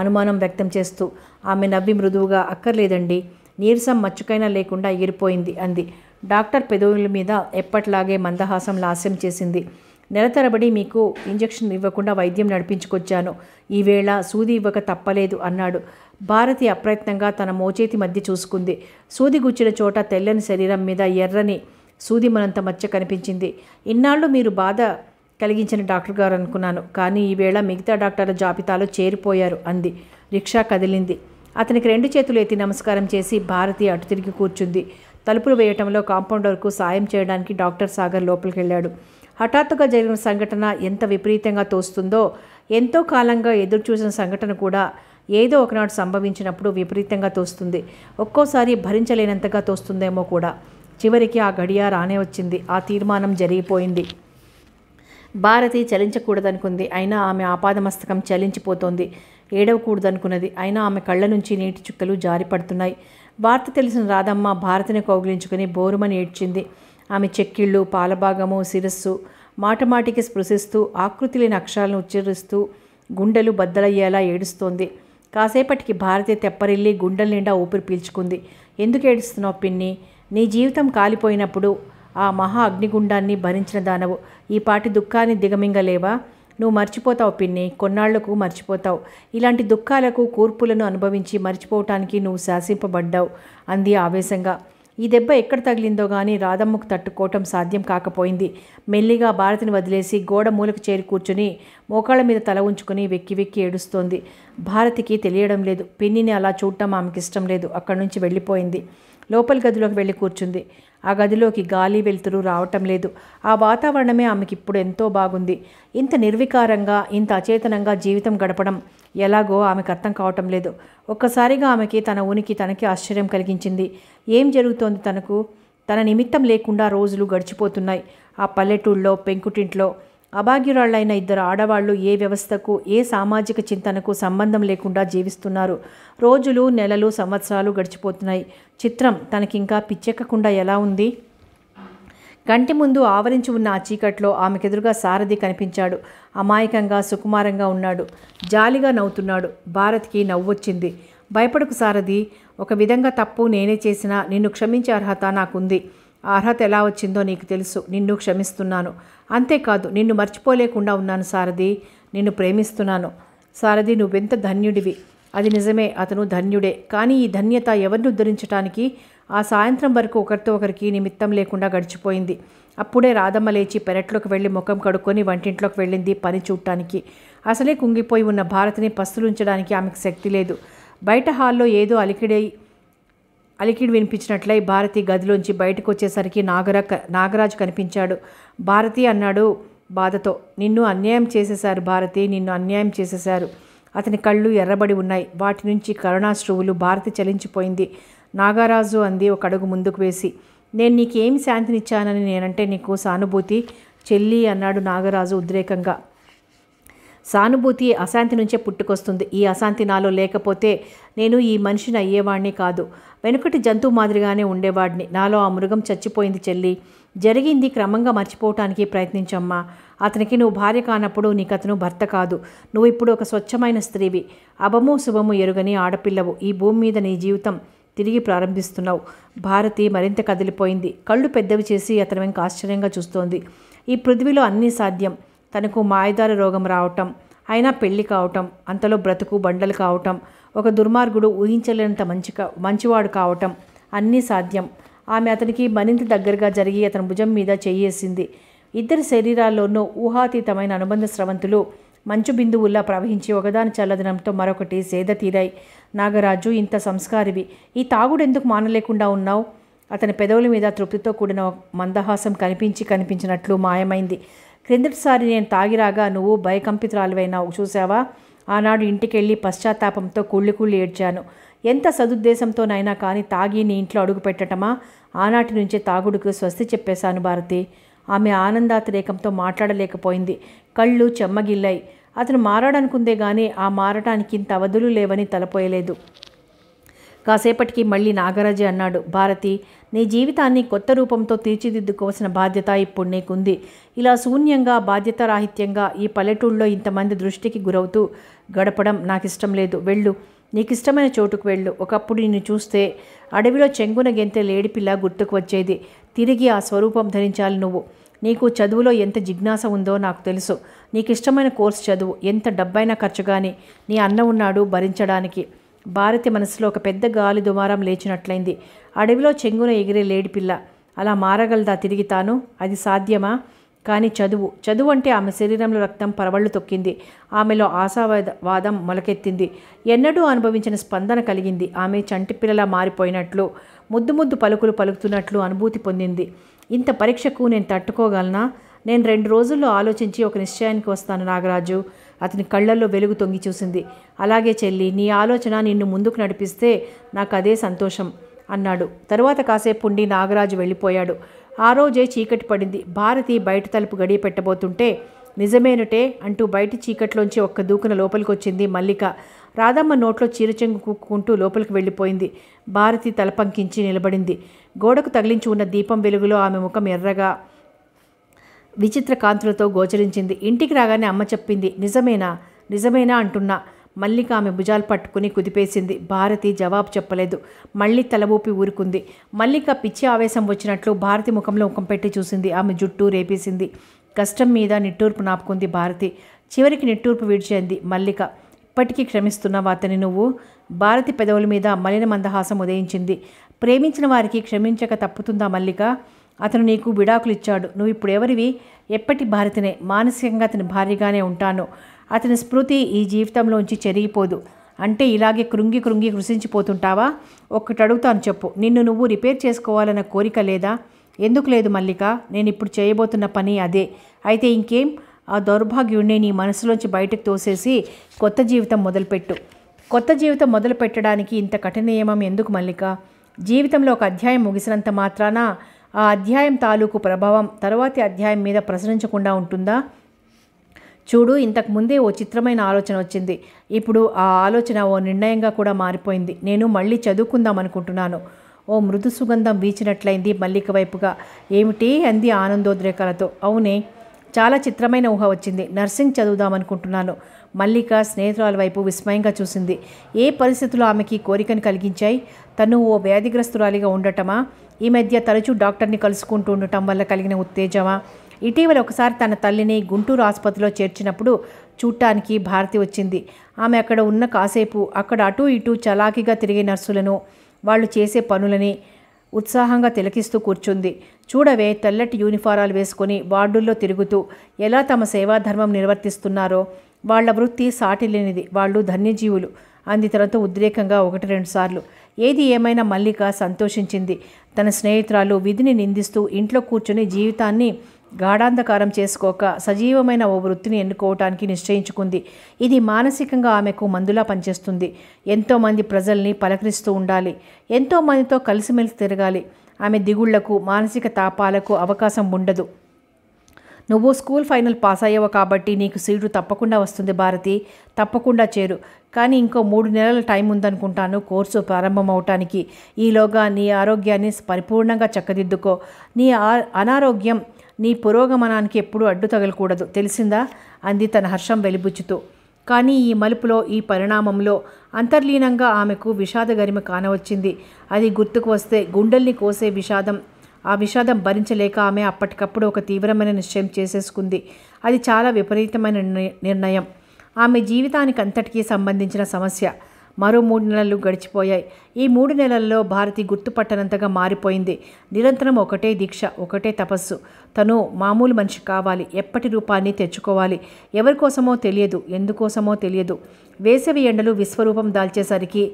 అనుమానం వ్యక్తం చేస్తూ ఆమె నవ్వి మృదువుగా అక్కర్లేదండి నీరసం మచ్చుకైనా లేకుండా ఎగిరిపోయింది అంది డాక్టర్ పెదవుల మీద ఎప్పట్లాగే మందహాసం లాస్యం చేసింది నెల తరబడి మీకు ఇంజక్షన్ ఇవ్వకుండా వైద్యం నడిపించుకొచ్చాను ఈవేళ సూది ఇవ్వక తప్పలేదు అన్నాడు భారతి అప్రయత్నంగా తన మోచేతి మధ్య చూసుకుంది సూది గుచ్చిన చోట తెల్లని శరీరం మీద ఎర్రని సూది మనంత మచ్చ కనిపించింది ఇన్నాళ్ళు మీరు బాధ కలిగించిన డాక్టర్ గారు అనుకున్నాను కానీ ఈవేళ మిగతా డాక్టర్ల జాబితాలో చేరిపోయారు అంది రిక్షా కదిలింది అతనికి రెండు చేతులు ఎత్తి నమస్కారం చేసి భారతి అటు తిరిగి కూర్చుంది తలుపులు వేయటంలో కాంపౌండర్కు సాయం చేయడానికి డాక్టర్ సాగర్ లోపలికి వెళ్ళాడు హఠాత్తుగా జరిగిన సంఘటన ఎంత విపరీతంగా తోస్తుందో ఎంతో కాలంగా ఎదురు చూసిన సంఘటన కూడా ఏదో ఒకనాడు సంభవించినప్పుడు విపరీతంగా తోస్తుంది ఒక్కోసారి భరించలేనంతగా తోస్తుందేమో కూడా చివరికి ఆ గడియ రానే వచ్చింది ఆ తీర్మానం జరిగిపోయింది భారతి చలించకూడదనుకుంది అయినా ఆమె ఆపాదమస్తకం చలించిపోతోంది ఏడవకూడదనుకున్నది అయినా ఆమె కళ్ళ నుంచి నీటి చుక్కలు జారిపడుతున్నాయి వార్త తెలిసిన రాధమ్మ భారతిని కౌగిలించుకుని బోరుమని ఏడ్చింది ఆమె చెక్కిళ్ళు పాలభాగము శిరస్సు మాటమాటికి స్పృశిస్తూ ఆకృతి లేని అక్షరాలను ఉచ్చరిస్తూ గుండెలు బద్దలయ్యేలా ఏడుస్తోంది కాసేపటికి భారతి తెప్పరిల్లి గుండెల నిండా ఊపిరి పీల్చుకుంది ఎందుకు ఏడుస్తున్నావు పిన్ని నీ జీవితం కాలిపోయినప్పుడు ఆ మహా అగ్నిగుండాన్ని భరించిన దానవు ఈ పాటి దుఃఖాన్ని దిగమింగలేవా నువ్వు మర్చిపోతావు పిన్ని కొన్నాళ్లకు మర్చిపోతావు ఇలాంటి దుఃఖాలకు కూర్పులను అనుభవించి మర్చిపోవటానికి నువ్వు శాసింపబడ్డావు అంది ఆవేశంగా ఈ దెబ్బ ఎక్కడ తగిలిందో గానీ రాధమ్మకు తట్టుకోవటం సాధ్యం కాకపోయింది మెల్లిగా భారతిని వదిలేసి గోడ మూలకు చేరి కూర్చుని మోకాళ్ళ మీద తల ఉంచుకుని వెక్కి వెక్కి ఏడుస్తోంది భారతికి తెలియడం లేదు పిన్నిని అలా చూడటం ఆమెకి ఇష్టం లేదు అక్కడి నుంచి వెళ్ళిపోయింది లోపల గదిలోకి వెళ్ళి కూర్చుంది ఆ గదిలోకి గాలి వెలుతురు రావటం లేదు ఆ వాతావరణమే ఆమెకి ఇప్పుడు ఎంతో బాగుంది ఇంత నిర్వికారంగా ఇంత అచేతనంగా జీవితం గడపడం ఎలాగో ఆమెకు అర్థం కావటం లేదు ఒక్కసారిగా ఆమెకి తన ఉనికి తనకి ఆశ్చర్యం కలిగించింది ఏం జరుగుతోంది తనకు తన నిమిత్తం లేకుండా రోజులు గడిచిపోతున్నాయి ఆ పల్లెటూళ్ళలో పెంకుటింట్లో అభాగ్యురాళ్లైన ఇద్దరు ఆడవాళ్లు ఏ వ్యవస్థకు ఏ సామాజిక చింతనకు సంబంధం లేకుండా జీవిస్తున్నారు రోజులు నెలలు సంవత్సరాలు గడిచిపోతున్నాయి చిత్రం తనకింకా పిచ్చెక్కకుండా ఎలా ఉంది కంటి ముందు ఆవరించి ఉన్న ఆ చీకట్లో ఆమెకెదురుగా సారథి కనిపించాడు అమాయకంగా సుకుమారంగా ఉన్నాడు జాలిగా నవ్వుతున్నాడు భారత్కి నవ్వొచ్చింది భయపడకు సారథి ఒక విధంగా తప్పు నేనే చేసినా నిన్ను క్షమించే అర్హత నాకుంది అర్హత ఎలా వచ్చిందో నీకు తెలుసు నిన్ను క్షమిస్తున్నాను అంతేకాదు నిన్ను మర్చిపోలేకుండా ఉన్నాను సారథి నిన్ను ప్రేమిస్తున్నాను సారథి నువ్వెంత ధన్యుడివి అది నిజమే అతను ధన్యుడే కానీ ఈ ధన్యత ఎవరిని ఉద్ధరించడానికి ఆ సాయంత్రం వరకు ఒకరితో ఒకరికి నిమిత్తం లేకుండా గడిచిపోయింది అప్పుడే రాధమ్మ లేచి పెరట్లోకి వెళ్ళి ముఖం కడుక్కొని వంటింట్లోకి వెళ్ళింది పని చూడటానికి అసలే కుంగిపోయి ఉన్న భారతిని పస్తులుంచడానికి ఆమెకు శక్తి లేదు బయట హాల్లో ఏదో అలికిడై అలికిడి వినిపించినట్లయి భారతి గదిలోంచి బయటకు వచ్చేసరికి నాగరా నాగరాజు కనిపించాడు భారతి అన్నాడు బాధతో నిన్ను అన్యాయం చేసేశారు భారతి నిన్ను అన్యాయం చేసేశారు అతని కళ్ళు ఎర్రబడి ఉన్నాయి వాటి నుంచి కరుణాశ్రువులు భారతి చలించిపోయింది నాగరాజు అంది ఒక అడుగు ముందుకు వేసి నేను నీకేమి శాంతినిచ్చానని నేనంటే నీకు సానుభూతి చెల్లి అన్నాడు నాగరాజు ఉద్రేకంగా సానుభూతి అశాంతి నుంచే పుట్టుకొస్తుంది ఈ అశాంతి నాలో లేకపోతే నేను ఈ మనిషిని అయ్యేవాడిని కాదు వెనుకటి జంతువు మాదిరిగానే ఉండేవాడిని నాలో ఆ మృగం చచ్చిపోయింది చెల్లి జరిగింది క్రమంగా మర్చిపోవటానికి ప్రయత్నించమ్మా అతనికి నువ్వు భార్య కానప్పుడు నీకు అతను భర్త కాదు నువ్వు ఇప్పుడు ఒక స్వచ్ఛమైన స్త్రీవి అభము శుభము ఎరుగని ఆడపిల్లవు ఈ భూమి మీద నీ జీవితం తిరిగి ప్రారంభిస్తున్నావు భారతి మరింత కదిలిపోయింది కళ్ళు పెద్దవి చేసి అతను వెంక ఆశ్చర్యంగా చూస్తోంది ఈ పృథ్వీలో అన్నీ సాధ్యం తనకు మాయదారి రోగం రావటం అయినా పెళ్లి కావటం అంతలో బ్రతుకు బండలు కావటం ఒక దుర్మార్గుడు ఊహించలేనంత మంచి మంచివాడు కావటం అన్నీ సాధ్యం ఆమె అతనికి మరింత దగ్గరగా జరిగి అతని భుజం మీద చెయ్యేసింది ఇద్దరి శరీరాల్లోనూ ఊహాతీతమైన అనుబంధ స్రవంతులు మంచు బిందువుల్లా ప్రవహించి ఒకదాని చల్లదనంతో మరొకటి సేద తీరాయి నాగరాజు ఇంత సంస్కారివి ఈ తాగుడెందుకు మానలేకుండా ఉన్నావు అతని పెదవుల మీద తృప్తితో కూడిన మందహాసం కనిపించి కనిపించినట్లు మాయమైంది క్రిందటిసారి నేను తాగిరాగా నువ్వు భయకంపితురాలువైనావు చూసావా ఆనాడు ఇంటికెళ్ళి పశ్చాత్తాపంతో కుళ్ళి కుళ్ళి ఏడ్చాను ఎంత సదుద్దేశంతోనైనా కానీ తాగి నీ ఇంట్లో అడుగుపెట్టటమా ఆనాటి నుంచే తాగుడుకు స్వస్తి చెప్పేశాను భారతి ఆమె ఆనందాతిరేకంతో మాట్లాడలేకపోయింది కళ్ళు చెమ్మగిల్లాయి అతను మారాడనుకుందే గానీ ఆ మారటానికి ఇంత అవధులు లేవని తలపోయలేదు కాసేపటికి మళ్ళీ నాగరాజే అన్నాడు భారతి నీ జీవితాన్ని కొత్త రూపంతో తీర్చిదిద్దుకోవాల్సిన బాధ్యత ఇప్పుడు నీకుంది ఇలా శూన్యంగా బాధ్యతారాహిత్యంగా ఈ పల్లెటూళ్ళలో ఇంతమంది దృష్టికి గురవుతూ గడపడం నాకు ఇష్టం లేదు వెళ్ళు నీకు ఇష్టమైన చోటుకు వెళ్ళు ఒకప్పుడు నిన్ను చూస్తే అడవిలో చెంగున గెంతే లేడిపిల్ల గుర్తుకు వచ్చేది తిరిగి ఆ స్వరూపం ధరించాలి నువ్వు నీకు చదువులో ఎంత జిజ్ఞాస ఉందో నాకు తెలుసు నీకు ఇష్టమైన కోర్సు చదువు ఎంత డబ్బైనా ఖర్చు కానీ నీ అన్న ఉన్నాడు భరించడానికి భారతి మనసులో ఒక పెద్ద గాలి దుమారం లేచినట్లయింది అడవిలో చెంగున ఎగిరే లేడిపిల్ల అలా మారగలదా తిరిగి తాను అది సాధ్యమా కానీ చదువు చదువు అంటే ఆమె శరీరంలో రక్తం పరవళ్ళు తొక్కింది ఆమెలో ఆశావాద వాదం మొలకెత్తింది ఎన్నడూ అనుభవించిన స్పందన కలిగింది ఆమె చంటిపిల్లలా మారిపోయినట్లు ముద్దు ముద్దు పలుకులు పలుకుతున్నట్లు అనుభూతి పొందింది ఇంత పరీక్షకు నేను తట్టుకోగలనా నేను రెండు రోజుల్లో ఆలోచించి ఒక నిశ్చయానికి వస్తాను నాగరాజు అతని కళ్ళల్లో వెలుగు తొంగి చూసింది అలాగే చెల్లి నీ ఆలోచన నిన్ను ముందుకు నడిపిస్తే నాకు అదే సంతోషం అన్నాడు తరువాత కాసేపుండి నాగరాజు వెళ్ళిపోయాడు ఆ రోజే చీకటి పడింది భారతి బయట తలుపు గడియ పెట్టబోతుంటే నిజమేనుటే అంటూ బయట చీకట్లోంచి ఒక్క దూకున లోపలికి వచ్చింది మల్లిక రాధమ్మ నోట్లో చీరచెంగు కుక్కుంటూ లోపలికి వెళ్ళిపోయింది భారతి తలపంకించి నిలబడింది గోడకు తగిలించి ఉన్న దీపం వెలుగులో ఆమె ముఖం ఎర్రగా విచిత్ర కాంతులతో గోచరించింది ఇంటికి రాగానే అమ్మ చెప్పింది నిజమేనా నిజమేనా అంటున్నా మల్లిక ఆమె భుజాలు పట్టుకుని కుదిపేసింది భారతి జవాబు చెప్పలేదు మళ్ళీ తలబూపి ఊరుకుంది మల్లిక పిచ్చి ఆవేశం వచ్చినట్లు భారతి ముఖంలో ముఖం పెట్టి చూసింది ఆమె జుట్టు రేపేసింది కష్టం మీద నిట్టూర్పు నాపుకుంది భారతి చివరికి నిట్టూర్పు విడిచేంది మల్లిక ఇప్పటికీ క్షమిస్తున్నావు అతని నువ్వు భారతి పెదవుల మీద మలిన మందహాసం ఉదయించింది ప్రేమించిన వారికి క్షమించక తప్పుతుందా మల్లిక అతను నీకు విడాకులు ఇచ్చాడు నువ్వు ఇప్పుడు ఎవరివి ఎప్పటి భారతనే మానసికంగా అతని భార్యగానే ఉంటాను అతని స్మృతి ఈ జీవితంలోంచి చెరిగిపోదు అంటే ఇలాగే కృంగి కృంగి కృషించిపోతుంటావా ఒక్కటి అడుగుతాను చెప్పు నిన్ను నువ్వు రిపేర్ చేసుకోవాలన్న కోరిక లేదా ఎందుకు లేదు మల్లిక నేను ఇప్పుడు చేయబోతున్న పని అదే అయితే ఇంకేం ఆ దౌర్భాగ్యుణ్ణి నీ మనసులోంచి బయటకు తోసేసి కొత్త జీవితం మొదలుపెట్టు కొత్త జీవితం మొదలుపెట్టడానికి ఇంత కఠినయమం ఎందుకు మల్లిక జీవితంలో ఒక అధ్యాయం ముగిసినంత మాత్రాన ఆ అధ్యాయం తాలూకు ప్రభావం తర్వాతి అధ్యాయం మీద ప్రసరించకుండా ఉంటుందా చూడు ఇంతకు ముందే ఓ చిత్రమైన ఆలోచన వచ్చింది ఇప్పుడు ఆ ఆలోచన ఓ నిర్ణయంగా కూడా మారిపోయింది నేను మళ్ళీ చదువుకుందాం అనుకుంటున్నాను ఓ మృదు సుగంధం వీచినట్లయింది మల్లిక వైపుగా ఏమిటి అంది ఆనందోద్రేకాలతో అవునే చాలా చిత్రమైన ఊహ వచ్చింది నర్సింగ్ చదువుదామనుకుంటున్నాను మల్లిక స్నేహితురాల వైపు విస్మయంగా చూసింది ఏ పరిస్థితులు ఆమెకి కోరికను కలిగించాయి తను ఓ వ్యాధిగ్రస్తురాలిగా ఉండటమా ఈ మధ్య తరచూ డాక్టర్ని కలుసుకుంటూ ఉండటం వల్ల కలిగిన ఉత్తేజమా ఇటీవల ఒకసారి తన తల్లిని గుంటూరు ఆసుపత్రిలో చేర్చినప్పుడు చూడటానికి భారతి వచ్చింది ఆమె అక్కడ ఉన్న కాసేపు అక్కడ అటు ఇటు చలాకీగా తిరిగే నర్సులను వాళ్ళు చేసే పనులని ఉత్సాహంగా తిలకిస్తూ కూర్చుంది చూడవే తెల్లటి యూనిఫారాలు వేసుకొని వార్డుల్లో తిరుగుతూ ఎలా తమ సేవాధర్మం నిర్వర్తిస్తున్నారో వాళ్ల వృత్తి సాటి వాళ్ళు ధన్యజీవులు అంది తనతో ఉద్రేకంగా ఒకటి రెండు సార్లు ఏది ఏమైనా మల్లిక సంతోషించింది తన స్నేహితురాలు విధిని నిందిస్తూ ఇంట్లో కూర్చొని జీవితాన్ని గాఢాంధకారం చేసుకోక సజీవమైన ఓ వృత్తిని ఎన్నుకోవటానికి నిశ్చయించుకుంది ఇది మానసికంగా ఆమెకు మందులా పనిచేస్తుంది ఎంతోమంది ప్రజల్ని పలకరిస్తూ ఉండాలి ఎంతోమందితో కలిసిమెలిసి తిరగాలి ఆమె దిగుళ్లకు మానసిక తాపాలకు అవకాశం ఉండదు నువ్వు స్కూల్ ఫైనల్ పాస్ అయ్యావు కాబట్టి నీకు సీటు తప్పకుండా వస్తుంది భారతి తప్పకుండా చేరు కానీ ఇంకో మూడు నెలల టైం ఉందనుకుంటాను కోర్సు ప్రారంభం అవటానికి ఈలోగా నీ ఆరోగ్యాన్ని పరిపూర్ణంగా చక్కదిద్దుకో నీ అనారోగ్యం నీ పురోగమనానికి ఎప్పుడూ అడ్డు తగలకూడదు తెలిసిందా అంది తన హర్షం వెలిబుచ్చుతూ కానీ ఈ మలుపులో ఈ పరిణామంలో అంతర్లీనంగా ఆమెకు విషాద గరిమ కానవచ్చింది అది గుర్తుకు వస్తే గుండెల్ని కోసే విషాదం ఆ విషాదం భరించలేక ఆమె అప్పటికప్పుడు ఒక తీవ్రమైన నిశ్చయం చేసేసుకుంది అది చాలా విపరీతమైన నిర్ణయం ఆమె జీవితానికి అంతటికీ సంబంధించిన సమస్య మరో మూడు నెలలు గడిచిపోయాయి ఈ మూడు నెలల్లో భారతి గుర్తుపట్టనంతగా మారిపోయింది నిరంతరం ఒకటే దీక్ష ఒకటే తపస్సు తను మామూలు మనిషి కావాలి ఎప్పటి రూపాన్ని తెచ్చుకోవాలి ఎవరి కోసమో తెలియదు ఎందుకోసమో తెలియదు వేసవి ఎండలు విశ్వరూపం దాల్చేసరికి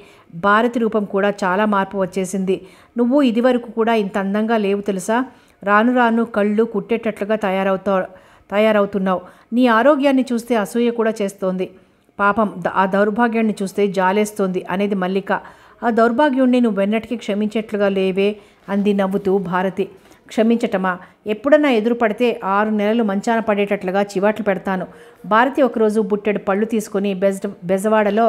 భారతి రూపం కూడా చాలా మార్పు వచ్చేసింది నువ్వు ఇదివరకు కూడా ఇంత అందంగా లేవు తెలుసా రాను రాను కళ్ళు కుట్టేటట్లుగా తయారవుతా తయారవుతున్నావు నీ ఆరోగ్యాన్ని చూస్తే అసూయ కూడా చేస్తోంది పాపం ఆ దౌర్భాగ్యాన్ని చూస్తే జాలేస్తోంది అనేది మల్లిక ఆ దౌర్భాగ్యుణ్ణి నువ్వెన్నటికీ క్షమించేట్లుగా లేవే అంది నవ్వుతూ భారతి క్షమించటమా ఎప్పుడన్నా ఎదురుపడితే ఆరు నెలలు మంచాన పడేటట్లుగా చివాట్లు పెడతాను భారతి ఒకరోజు బుట్టెడు పళ్ళు తీసుకుని బెజ బెజవాడలో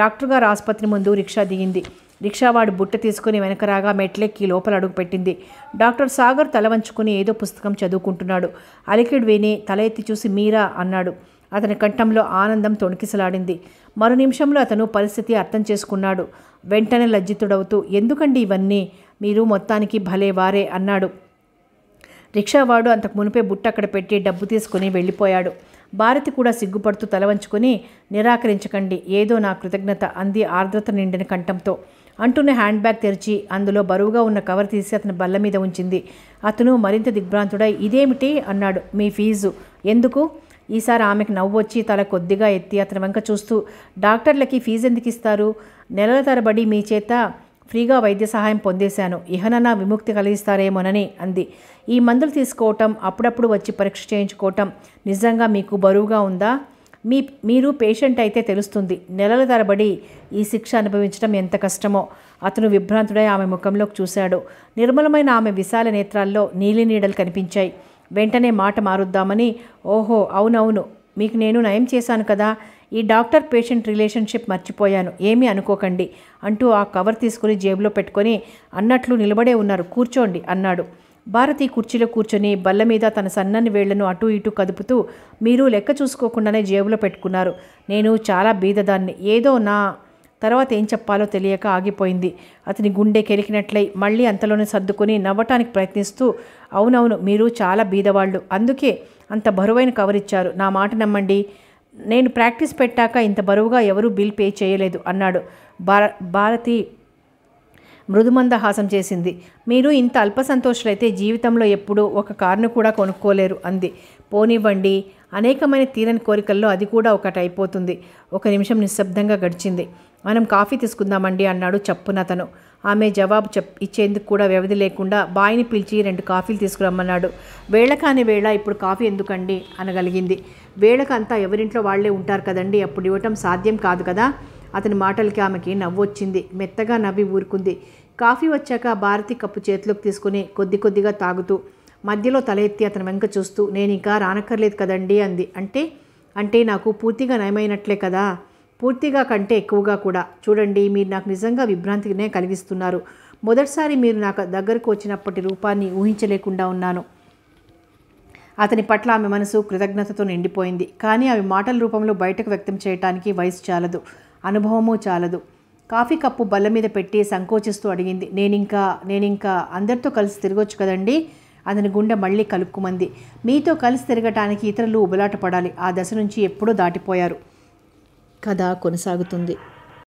డాక్టర్ గారు ఆసుపత్రి ముందు రిక్షా దిగింది రిక్షావాడు బుట్ట తీసుకుని వెనక రాగా మెట్లెక్కి లోపల అడుగుపెట్టింది డాక్టర్ సాగర్ తల వంచుకుని ఏదో పుస్తకం చదువుకుంటున్నాడు అలికిడ్ విని తల ఎత్తి చూసి మీరా అన్నాడు అతని కంఠంలో ఆనందం తొణికిసలాడింది మరో నిమిషంలో అతను పరిస్థితి అర్థం చేసుకున్నాడు వెంటనే లజ్జితుడవుతూ ఎందుకండి ఇవన్నీ మీరు మొత్తానికి భలే వారే అన్నాడు రిక్షావాడు అంతకు మునిపే బుట్ట అక్కడ పెట్టి డబ్బు తీసుకుని వెళ్ళిపోయాడు భారతి కూడా సిగ్గుపడుతూ తలవంచుకొని నిరాకరించకండి ఏదో నా కృతజ్ఞత అంది ఆర్ద్రత నిండిన కంఠంతో అంటున్న హ్యాండ్ బ్యాగ్ తెరిచి అందులో బరువుగా ఉన్న కవర్ తీసి అతని బల్ల మీద ఉంచింది అతను మరింత దిగ్భ్రాంతుడై ఇదేమిటి అన్నాడు మీ ఫీజు ఎందుకు ఈసారి ఆమెకు నవ్వు వచ్చి తల కొద్దిగా ఎత్తి అతని వెంక చూస్తూ డాక్టర్లకి ఫీజు ఎందుకు ఇస్తారు నెలల తరబడి మీ చేత ఫ్రీగా వైద్య సహాయం పొందేశాను ఇహననా విముక్తి కలిగిస్తారేమోనని అంది ఈ మందులు తీసుకోవటం అప్పుడప్పుడు వచ్చి పరీక్ష చేయించుకోవటం నిజంగా మీకు బరువుగా ఉందా మీ మీరు పేషెంట్ అయితే తెలుస్తుంది నెలల తరబడి ఈ శిక్ష అనుభవించడం ఎంత కష్టమో అతను విభ్రాంతుడై ఆమె ముఖంలోకి చూశాడు నిర్మలమైన ఆమె విశాల నేత్రాల్లో నీలి నీడలు కనిపించాయి వెంటనే మాట మారుద్దామని ఓహో అవునవును మీకు నేను నయం చేశాను కదా ఈ డాక్టర్ పేషెంట్ రిలేషన్షిప్ మర్చిపోయాను ఏమీ అనుకోకండి అంటూ ఆ కవర్ తీసుకుని జేబులో పెట్టుకొని అన్నట్లు నిలబడే ఉన్నారు కూర్చోండి అన్నాడు భారతి కుర్చీలో కూర్చొని బల్ల మీద తన సన్నని వేళ్లను అటు ఇటు కదుపుతూ మీరు లెక్క చూసుకోకుండానే జేబులో పెట్టుకున్నారు నేను చాలా బీదదాన్ని ఏదో నా తర్వాత ఏం చెప్పాలో తెలియక ఆగిపోయింది అతని గుండె కెలికినట్లయి మళ్ళీ అంతలోనే సర్దుకొని నవ్వటానికి ప్రయత్నిస్తూ అవునవును మీరు చాలా బీదవాళ్ళు అందుకే అంత బరువైన కవర్ ఇచ్చారు నా మాట నమ్మండి నేను ప్రాక్టీస్ పెట్టాక ఇంత బరువుగా ఎవరూ బిల్ పే చేయలేదు అన్నాడు భార భారతి హాసం చేసింది మీరు ఇంత అల్ప సంతోషులైతే జీవితంలో ఎప్పుడూ ఒక కారును కూడా కొనుక్కోలేరు అంది పోనివ్వండి అనేకమైన తీరని కోరికల్లో అది కూడా ఒకటి అయిపోతుంది ఒక నిమిషం నిశ్శబ్దంగా గడిచింది మనం కాఫీ తీసుకుందామండి అన్నాడు చప్పునతను ఆమె జవాబు చెప్ ఇచ్చేందుకు కూడా వ్యవధి లేకుండా బాయిని పిలిచి రెండు కాఫీలు తీసుకురమ్మన్నాడు వేళ కాని వేళ ఇప్పుడు కాఫీ ఎందుకండి అనగలిగింది వేళకంతా ఎవరింట్లో వాళ్లే ఉంటారు కదండి అప్పుడు ఇవ్వటం సాధ్యం కాదు కదా అతని మాటలకి ఆమెకి నవ్వు వచ్చింది మెత్తగా నవ్వి ఊరుకుంది కాఫీ వచ్చాక భారతి కప్పు చేతిలోకి తీసుకుని కొద్ది కొద్దిగా తాగుతూ మధ్యలో తల ఎత్తి అతని వెంక చూస్తూ నేను ఇంకా రానక్కర్లేదు కదండి అంది అంటే అంటే నాకు పూర్తిగా నయమైనట్లే కదా పూర్తిగా కంటే ఎక్కువగా కూడా చూడండి మీరు నాకు నిజంగా విభ్రాంతినే కలిగిస్తున్నారు మొదటిసారి మీరు నాకు దగ్గరకు వచ్చినప్పటి రూపాన్ని ఊహించలేకుండా ఉన్నాను అతని పట్ల ఆమె మనసు కృతజ్ఞతతో నిండిపోయింది కానీ అవి మాటల రూపంలో బయటకు వ్యక్తం చేయటానికి వయసు చాలదు అనుభవము చాలదు కాఫీ కప్పు బల్ల మీద పెట్టి సంకోచిస్తూ అడిగింది నేనింకా నేనింకా అందరితో కలిసి తిరగొచ్చు కదండి అతని గుండె మళ్ళీ కలుక్కుమంది మీతో కలిసి తిరగటానికి ఇతరులు ఉబలాట పడాలి ఆ దశ నుంచి ఎప్పుడూ దాటిపోయారు కథ కొనసాగుతుంది